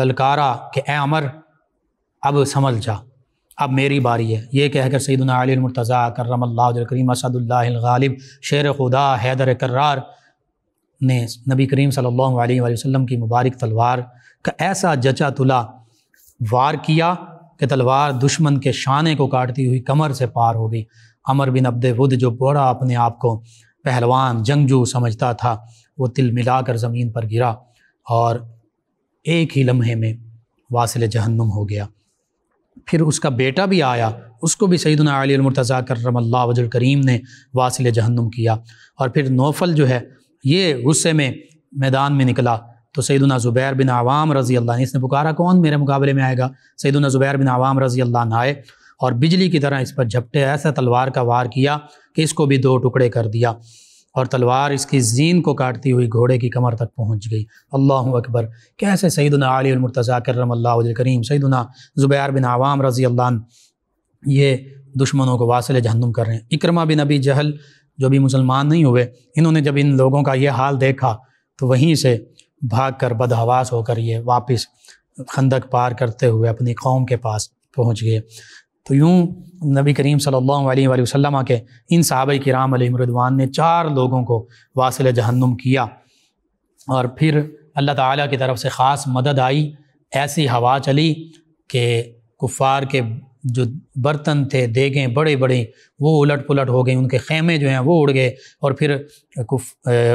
ललकारा कि ए अमर अब समझ जा अब मेरी बारी है ये कहकर सईदना करमल्ला करीम असदुल्लागालिब शेर खुदा हैदर करार ने नबी करीम सल्लल्लाहु अलैहि वसल्लम की मुबारक तलवार का ऐसा जचा तुला वार किया कि तलवार दुश्मन के शाने को काटती हुई कमर से पार हो गई अमर बिन अब्द वुद जो बड़ा अपने आप को पहलवान जंगजू समझता था वो तिल मिला कर ज़मीन पर गिरा और एक ही लम्हे में वासिल जहन्नुम हो गया फिर उसका बेटा भी आया उसको भी सईदना अली कर करमल्ला वजुल करीम ने वासिल जहन्नुम किया और फिर नौफल जो है ये गुस्से में मैदान में निकला तो सईदना ज़ुबैर बिन आवाम रज़ी अल्लाह इसने पुकारा कौन मेरे मुकाबले में आएगा सईदना ज़ुबैर बिन आवाम रज़ी अल्लाह आए और बिजली की तरह इस पर झपटे ऐसा तलवार का वार किया कि इसको भी दो टुकड़े कर दिया और तलवार इसकी जीन को काटती हुई घोड़े की कमर तक पहुंच गई अल्लाह अकबर कैसे सईदना अली करम अल्लाह करीम सईदना ज़ुबैर बिन आवाम रज़ी अल्लाह ये दुश्मनों को वासिल जहन्नुम कर रहे हैं इक्रमा बिन अबी जहल जो भी मुसलमान नहीं हुए इन्होंने जब इन लोगों का ये हाल देखा तो वहीं से भाग कर बदहवास होकर ये वापस खंदक पार करते हुए अपनी कौम के पास पहुँच गए तो यूँ नबी करीम सल्लल्लाहु अलैहि वसल्लम के इन सहाब राम मरदवान ने चार लोगों को वासिल जहन्नुम किया और फिर अल्लाह ताला की तरफ से ख़ास मदद आई ऐसी हवा चली कि कुफ़ार के जो बर्तन थे देगें बड़े बड़े वो उलट पुलट हो गई उनके खेमे जो हैं वो उड़ गए और फिर कुफ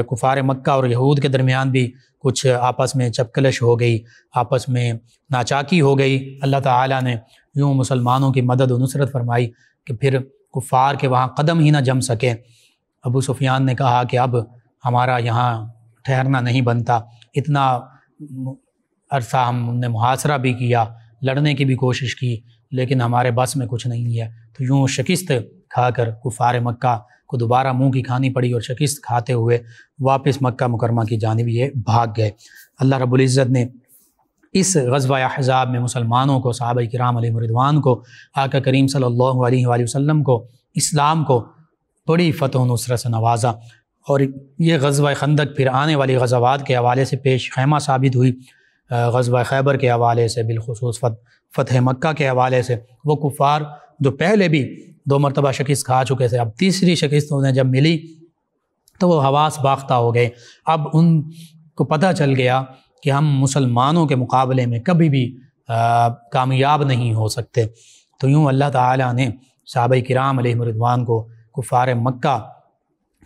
कुफ़ार मक्का और यहूद के दरमियान भी कुछ आपस में चपकलश हो गई आपस में नाचाकी हो गई अल्लाह ताला ने यूँ मुसलमानों की मदद व नुसरत फरमाई कि फिर कुफ़ार के वहाँ कदम ही ना जम सकें अबू सुफियान ने कहा कि अब हमारा यहाँ ठहरना नहीं बनता इतना अरसा हमने मुहासरा भी किया लड़ने की भी कोशिश की लेकिन हमारे बस में कुछ नहीं है तो यूँ शिकस्त खाकर कुफ़ार मक्का को दोबारा मुंह की खानी पड़ी और शिकस्त खाते हुए वापस मक्का मुकरमा की जानब ये भाग गए अल्लाह रबुल्ज़त ने इस गजबा हज़ाब में मुसलमानों को साहब कराम मरिदवान को आका करीम सल्ला वसम को इस्लाम को बड़ी फ़तह नुसरत से नवाजा और ये गजबा खंदक फिर आने वाली गजवात के हवाले से पेश खैमा साबित हुई गजबा खैबर के हवाले से बिलखसूस फ़तह मक्का के हवाले से वो कुफ़ार जो पहले भी दो मरतबा शिकस्त खा चुके थे अब तीसरी शिकस्त तो उन्हें जब मिली तो वो हवास बाख्ता हो गए अब उन को पता चल गया कि हम मुसलमानों के मुकाबले में कभी भी कामयाब नहीं हो सकते तो यूँ अल्लाह ताला ने सहाब कराम रिदवान को कुफ़ार मक्का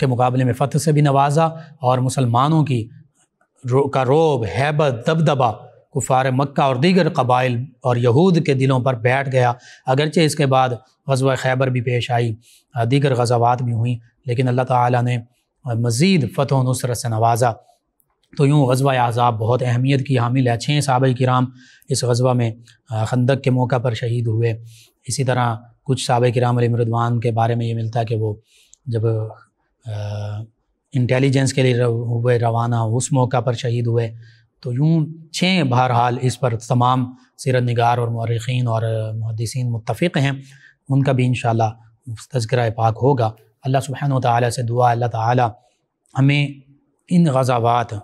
के मुकाबले में फ़तह से भी नवाजा और मुसलमानों की रो, का रोब हैबत दबदबा कुफ़ार मक्का और दीगर कबाइल और यहूद के दिलों पर बैठ गया अगरचे इसके बाद गजब खैबर भी पेश आई दीगर गजावत भी हुई लेकिन अल्लाह ताला ने मज़ीद फ़तह नुसरत से नवाजा तो यूँ गजबा आज़ाब बहुत अहमियत की हामिल है छः साहब कराम इस गजबा में खंदक के मौका पर शहीद हुए इसी तरह कुछ साहब कराम मरदवान के बारे में ये मिलता है कि वो जब इंटेलिजेंस के लिए हुए रवाना उस मौका पर शहीद हुए तो यूँ छः बहरहाल इस पर तमाम सीरत नगार और मौरखीन और मुहदसिन मुतफ़ हैं उनका भी इन तस्करा पाक होगा अल्लाह सुबहन तुआ अल्लाह तमें इन गजावत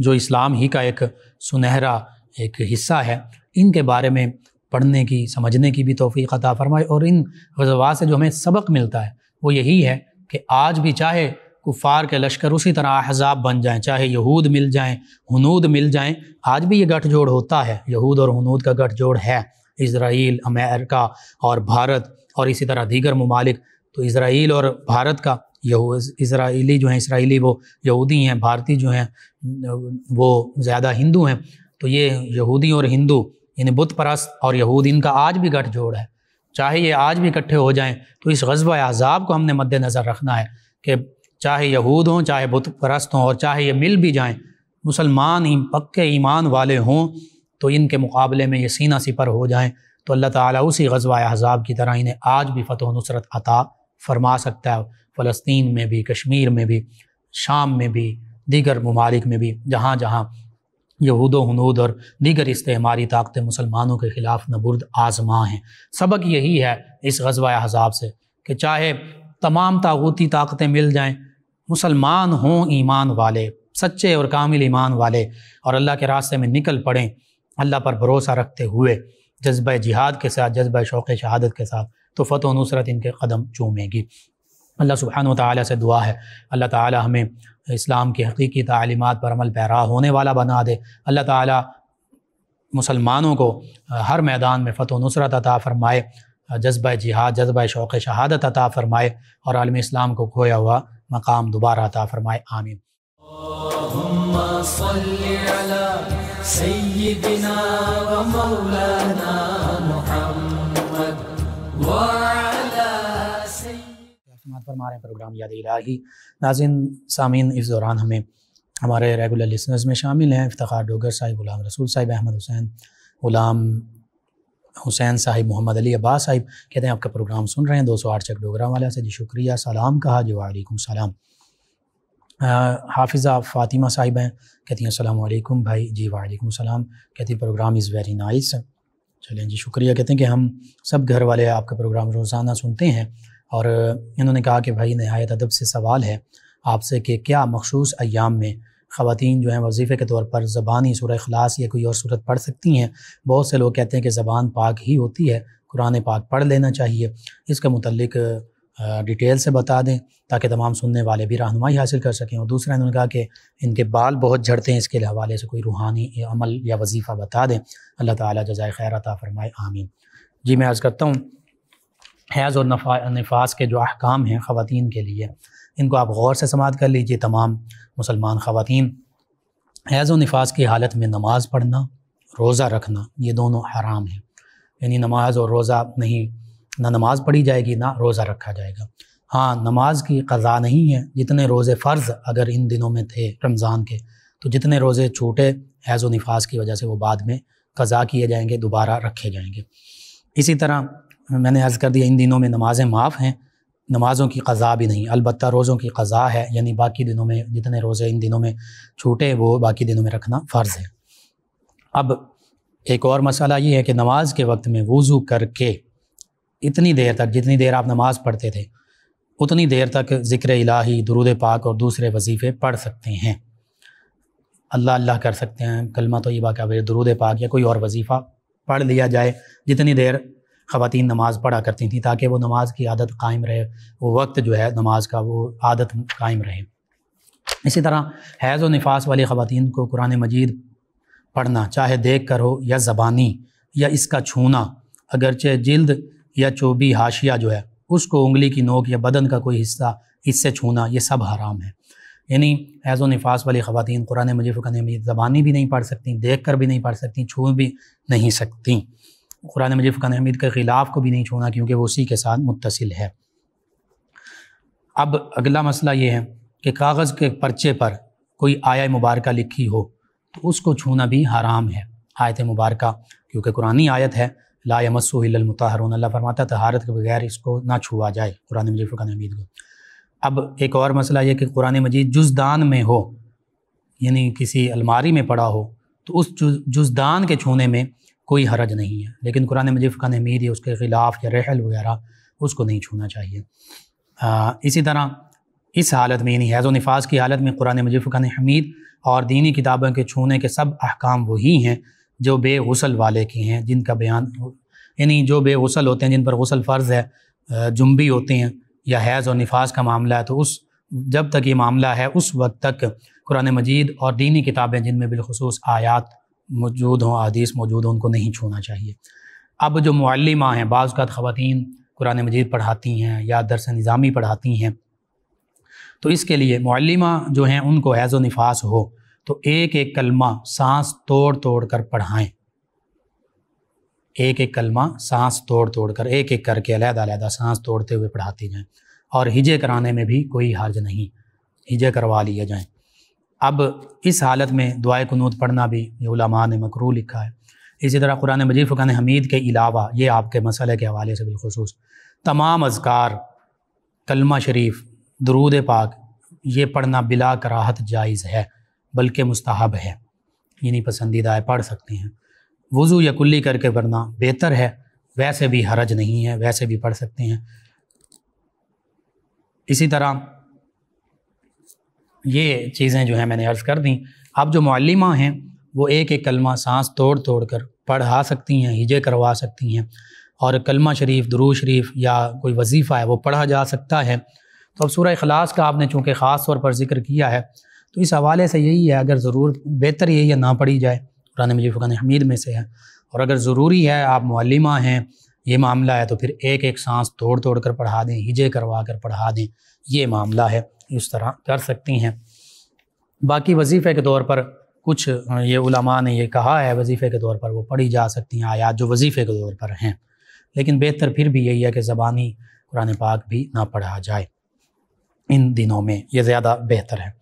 जो इस्लाम ही का एक सुनहरा एक हिस्सा है इनके बारे में पढ़ने की समझने की भी तोफ़ी अता फरमाए और इन गजवात से जो हमें सबक मिलता है वो यही है कि आज भी चाहे कुफ़ार के लश्कर उसी तरह अहजाब बन जाएं चाहे यहूद मिल जाएं हनूद मिल जाएं आज भी ये गठजोड़ होता है यहूद और हनूद का गठजोड़ है इसराइल अमेरिका और भारत और इसी तरह दीगर ममालिक तो इसराइल और भारत का इसराइली जो हैं इसराइली वो यहूदी हैं भारतीय जो हैं वो ज़्यादा हिंदू हैं तो ये यहूदी और हिंदू यानी बुत परस्त और यहूद इनका आज भी गठजोड़ है चाहे ये आज भी इकट्ठे हो जाएं तो इस गजब अजाब को हमने मद्दनज़र रखना है कि चाहे यहूद हों चाहे बुत परस्त हों और चाहे ये मिल भी जाएं मुसलमान ही पक्के ईमान वाले हों तो इनके मुकाबले में ये सीना सिपर हो जाएं तो अल्लाह ताला उसी गजब आज़ाब की तरह इन्हें आज भी फ़तह नुसरत अता फरमा सकता है फ़लस्तीन में भी कश्मीर में भी शाम में भी दीगर ममालिक में भी जहाँ जहाँ यहूद हनूद और दीगर इस्तेमारी ताकतें मुसलमानों के ख़िलाफ़ नबुर्द आजमा हैं सबक यही है इस गजवा हजाब से कि चाहे तमाम तागूती ताकतें मिल जाएँ मुसलमान हों ईमान वाले सच्चे और कामिल ईमान वाले और अल्लाह के रास्ते में निकल पड़ें अल्लाह पर भरोसा रखते हुए जज्ब जिहाद के साथ जज्ब शौक़ शहादत के साथ तो फ़तह नुसरत इनके कदम चूमेगी अल्लाह सुबहान ताली से दुआ है अल्लाह ताली हमें इस्लाम की हकीकी तलीमत पर अमल पैरा होने वाला बना दे अल्लाह ताली मुसलमानों को हर मैदान में फ़तह नुसरत अता फ़रमाए जज्बा जिहाद जज्बा शौक़ शहादत अता फ़रमाए और आलम इस्लाम को खोया हुआ मकाम दोबारा अता फ़रमाए आमीन सैदना फरमा रहे हैं प्रोग्राम याद इलाही नाजिन सामीन इस दौरान हमें हमारे रेगुलर लिसनर्स में शामिल हैं इफ्तार डोगर साहिब गुलाम रसूल साहिब अहमद हुसैन गुलाम हुसैन साहिब मोहम्मद अली अब्बास साहिब कहते हैं आपका प्रोग्राम सुन रहे हैं दो सौ आठ चक डोगरा वाले से जी शुक्रिया सलाम कहा जी वालेकुम सलाम हाफिज़ा फ़ातिमा साहिब हैं कहती हैं असलम भाई जी वालेकुम सलाम कहती हैं प्रोग्राम इज़ वेरी नाइस चलें जी शुक्रिया कहते हैं कि हम सब घर वाले आपका प्रोग्राम रोज़ाना सुनते हैं और इन्होंने कहा कि भाई नहायत अदब से सवाल है आपसे कि क्या मखसूस अयाम में ख़वान जो हैं वजीफ़े के तौर पर ज़बानी सूर अखलास या कोई और सूरत पढ़ सकती हैं बहुत से लोग कहते हैं कि ज़बान पाक ही होती है कुरान पाक पढ़ लेना चाहिए इसके मतलब डिटेल से बता दें ताकि तमाम सुनने वाले भी रहनमाई हासिल कर सकें और दूसरा इन्होंने कहा कि इनके बाल बहुत झड़ते हैं इसके हवाले से कोई रूहानी अमल या वजीफ़ा बता दें अल्लाह ताली जजाय खैरता फ़रमाए आमीन जी मैं आज करता हूँ हैज़ और नफास के जो अहकाम हैं ख़वान के लिए इनको आप गौर से समात कर लीजिए तमाम मुसलमान ख़वान हैज़ और नफास की हालत में नमाज़ पढ़ना रोज़ा रखना ये दोनों हराम हैं यानी नमाज और रोज़ा नहीं ना नमाज़ पढ़ी जाएगी ना रोज़ा रखा जाएगा हाँ नमाज की कज़ा नहीं है जितने रोज़े फ़र्ज़ अगर इन दिनों में थे रमज़ान के तो जितने रोज़े छूटे हैज़ व नफास की वजह से वो बाद में कज़ा किए जाएंगे दोबारा रखे जाएंगे इसी तरह मैंने अर्ज़ कर दिया इन दिनों में नमाज़ें माफ़ हैं नमाज़ों की कज़ा भी नहीं अलबत् रोज़ों की कज़ा है यानी बाकी दिनों में जितने रोज़े इन दिनों में छूटे वो बाकी दिनों में रखना फ़र्ज़ है अब एक और मसला ये है कि नमाज़ के वक्त में वज़ू करके इतनी देर तक जितनी देर आप नमाज़ पढ़ते थे उतनी देर तक ज़िक्र इलाही दरूद पाक और दूसरे वजीफ़े पढ़ सकते हैं अल्लाह अल्लाह कर सकते हैं कलमा तो ये बाक़ा दरूद पाक या कोई और वजीफ़ा पढ़ लिया जाए जितनी देर ख़वातीन नमाज़ पढ़ा करती थी ताकि वो नमाज की आदत कायम रहे वो वक्त जो है नमाज का वो आदत कायम रहे इसी तरह हैज़ व नफास वाली ख़वातीन को कुरान मजीद पढ़ना चाहे देख कर हो या ज़बानी या इसका छूना अगरचे जल्द या चोबी हाशिया जो है उसको उंगली की नोक या बदन का कोई हिस्सा इससे छूना ये सब हराम है यानी हैज़ व नफास वाली ख़वान कुरान मजीद फ़ुकान मजीद ज़बानी भी नहीं पढ़ सकती देख कर भी नहीं पढ़ सकती छू भी नहीं सकती कुरान मजीद फ़ान हमीद के ख़िलाफ़ को भी नहीं छोड़ना क्योंकि वो उसी के साथ मुतसिल है अब अगला मसला ये है कि कागज़ के पर्चे पर कोई आया मुबारक लिखी हो तो उसको छूना भी हराम है आयत मुबारक क्योंकि कुरानी आयत है ला लामसमताहरून अल्लाह फरमाता तहारत के बगैर इसको ना छुआ जाए कुरान मजीद फ़ुकान हमीद को अब एक और मसला यह कि कुरान मजीद जुजदान में हो यानी किसी अलमारी में पड़ा हो तो उस जुजदान के छूने में कोई हरज नहीं है लेकिन कुरान मजीफ़ का नमीर या उसके ख़िलाफ़ या रहल वगैरह उसको नहीं छूना चाहिए आ, इसी तरह इस हालत में यानी हैज़ो नफाज की हालत में कुरान मजीफ़ का हमीद और दीनी किताबों के छूने के सब अहकाम वही हैं जो बेसल वाले के हैं जिनका बयान यानी जो बेगसल होते हैं जिन पर गसल फ़र्ज़ है जुम्बी होते हैं या हैज़ और नफाज का मामला है तो उस जब तक ये मामला है उस वक्त तक कुरान मजीद और दीनी किताबें जिनमें बिलखसूस आयात मौजूद हों आदेश मौजूद हों उनको नहीं छूना चाहिए अब जो माँ हैं बाज़ का ख़वान कुरान मजीद पढ़ाती हैं या दरस निज़ामी पढ़ाती हैं तो इसके लिए माँ जो हैं उनको हैज़ो नफास हो तो एक एक कलमा सांस तोड़ तोड़ कर पढ़ाएँ एक एक कलमा सांस तोड़ तोड़ कर एक एक करके अलहदा अलहदा सांस तोड़ते हुए पढ़ाती जाएँ और हिजे कराने में भी कोई हर्ज नहीं हिजे करवा लिए जाएँ अब इस हालत में दुआ कनूत पढ़ना भी ये उलमा ने मकरू लिखा है इसी तरह कुरान मजीद फ़ुकान हमीद के अलावा ये आपके मसले के हवाले से बिलखसूस तमाम अजकार कलमा शरीफ दरूद पाक ये पढ़ना बिला कराहत जायज़ है बल्कि मुस्तहब है यही पसंदीदा है पढ़ सकते हैं वज़ू या कुल्ली करके पढ़ना बेहतर है वैसे भी हरज नहीं है वैसे भी पढ़ सकते हैं इसी तरह ये चीज़ें जो हैं मैंने अर्ज़ कर दी अब जो मालिमा हैं वो एक एक कलमा सांस तोड़ तोड़ कर पढ़ा सकती हैं हिजे करवा सकती हैं और कलमा शरीफ दरू शरीफ या कोई वजीफ़ा है वो पढ़ा जा सकता है तो अब सूर्य अखलास का आपने चूँकि ख़ास तौर पर जिक्र किया है तो इस हवाले से यही है अगर ज़रूर बेहतर यही है ना पढ़ी जाए कुरान मजीद फ़ुकान हमीद में से है और अगर ज़रूरी है आप मलिमा हैं ये मामला है तो फिर एक एक सांस तोड़ तोड़ कर पढ़ा दें हिजे करवा कर पढ़ा दें ये मामला है इस तरह कर सकती हैं बाकी वजीफ़े के तौर पर कुछ ये उलमा ने ये कहा है वजीफ़े के तौर पर वो पढ़ी जा सकती हैं आयात जो वजीफ़े के तौर पर हैं लेकिन बेहतर फिर भी यही है कि ज़बानी कुरान पाक भी ना पढ़ा जाए इन दिनों में ये ज़्यादा बेहतर है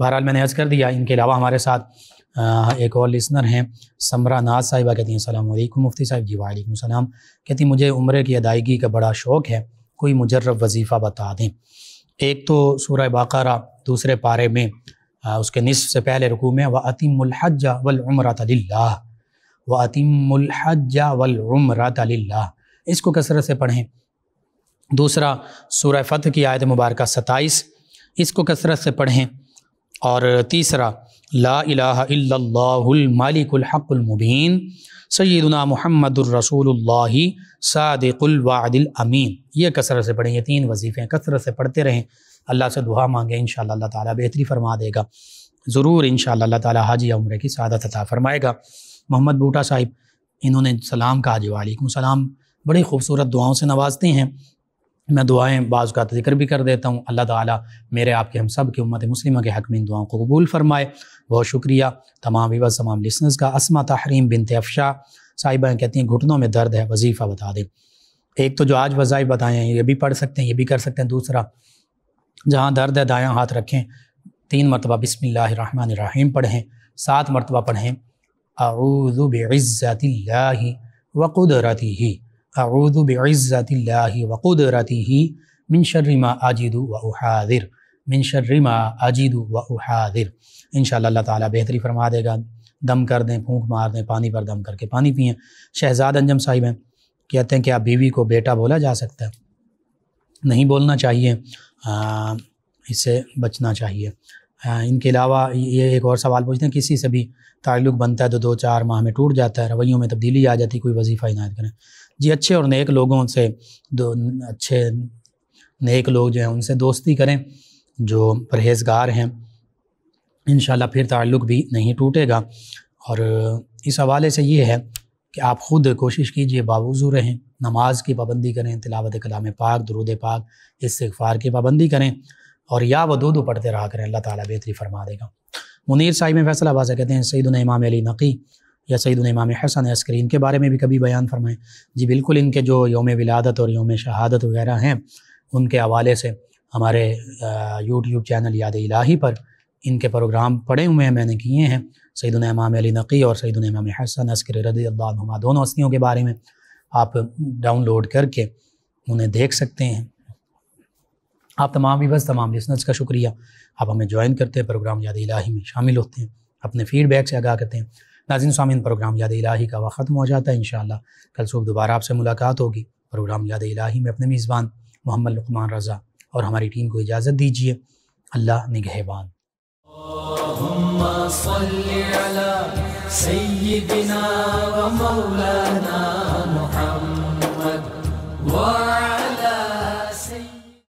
बहरहाल मैंने अर्ज़ कर दिया इनके अलावा हमारे साथ एक और लिसनर हैं समरा नाज साहिबा कहती हैं सलाम मुफ्ती साहिब जी वालेकुम सलाम कहती मुझे उम्र की अदायगी का बड़ा शौक़ है कोई मुजर्रब वजीफ़ा बता दें एक तो सूर्य बकरा दूसरे पारे में उसके निसफ से पहले रुकू में व अतिमलहजा वलमरतल्ला व अतिमलहजा वलमरतल्ला इसको कसरत से पढ़ें दूसरा सूर्य फ़त की आयत मुबारक सत्ताईस इसको कसरत से पढ़ें और तीसरा ला इलाहा इल्लल्लाहुल मालिकुल हक़ुल मुबीन सैदना मोहम्मद रसूलुल्लाह सादिकुलवादिल अमीन ये कसरत से पढ़ेंगे तीन वजीफ़े कसरत से पढ़ते रहें अल्लाह से दुआ मांगे इन अल्लाह ताला फरमा देगा ज़रूर इन अल्लाह ताला हाजी उम्र की सादत अता फरमाएगा मोहम्मद बूटा साहिब इन्होंने सलाम कहा जी वालेकुम सलाम बड़ी खूबसूरत दुआओं से नवाजते हैं मैं दुआएँ बाज़ का जिक्र भी कर देता हूँ अल्लाह ताली मेरे आपके हम सब के उम्मत मुस्लिमों के हक में इन दुआओं को कबूल फरमाए बहुत शुक्रिया तमाम वीवर तमाम लिसनर्स का असमा तहरीम बिन अफशा साहिबा कहती हैं घुटनों में दर्द है वजीफ़ा बता दें एक तो जो आज वज़ाइफ बताए हैं ये भी पढ़ सकते हैं ये भी कर सकते हैं दूसरा जहाँ दर्द है दायाँ हाथ रखें तीन मरतबा बसमीम पढ़ें सात मरतबा पढ़ें अरुज़ुबज़तिल्लाहि वक़ुदरती ही अरुज़ुबज़तिल्लाहि वक़ुदरती ही मिन शर्रिमा आजिदु व उहादिर मिन शर्रिमा आजिदु व उहादिर इन अल्लाह ताला बेहतरी फरमा देगा दम कर दें फूंक मार दें पानी पर दम करके पानी पिए शहजाद अंजम साहिब हैं कहते हैं कि आप बीवी को बेटा बोला जा सकता है नहीं बोलना चाहिए इससे बचना चाहिए इनके अलावा ये एक और सवाल पूछते हैं किसी से भी ताल्लुक बनता है तो दो चार माह में टूट जाता है रवैयों में तब्दीली आ जाती कोई वजीफ़ा इनायत करें जी अच्छे और नेक लोगों से दो अच्छे नेक लोग जो हैं उनसे दोस्ती करें जो परहेजगार हैं इन फिर ताल्लुक़ भी नहीं टूटेगा और इस हवाले से ये है कि आप ख़ुद कोशिश कीजिए बावजू रहें नमाज की पाबंदी करें तिलावत कलाम पाक दरुद पाक अखबार की पाबंदी करें और या दो पढ़ते रहा करें अल्लाह ताली बेहतरी फरमा देगा मुनीर साहिब फैसला आबाजा कहते हैं सईद इमाम अली नकी या सईद इमाम हसन अस्करी इनके बारे में भी कभी बयान फरमाएँ जी बिल्कुल इनके जो योम विलादत और योम शहादत वगैरह हैं उनके हवाले से हमारे यूट्यूब चैनल याद इलाही पर इनके प्रोग्राम पढ़े हुए हैं मैंने किए हैं सईदन इमाम अली नकी और सईदन इमाम हसन अस्कर रदी अल्लाहुमा दोनों हस्तियों के बारे में आप डाउनलोड करके उन्हें देख सकते हैं आप तमाम ही बस तमाम लिसनर्स का शुक्रिया आप हमें ज्वाइन करते हैं प्रोग्राम याद इलाही में शामिल होते हैं अपने फीडबैक से आगाह करते हैं नाजिन स्वामी प्रोग्राम याद इलाही का वक्त ख़त्म हो जाता है इन कल सुबह दोबारा आपसे मुलाकात होगी प्रोग्राम याद इलाही में अपने मेज़बान मोहम्मद लकमान रज़ा और हमारी टीम को इजाज़त दीजिए अल्लाह निगहबान اللهم صل على سيدنا ومولانا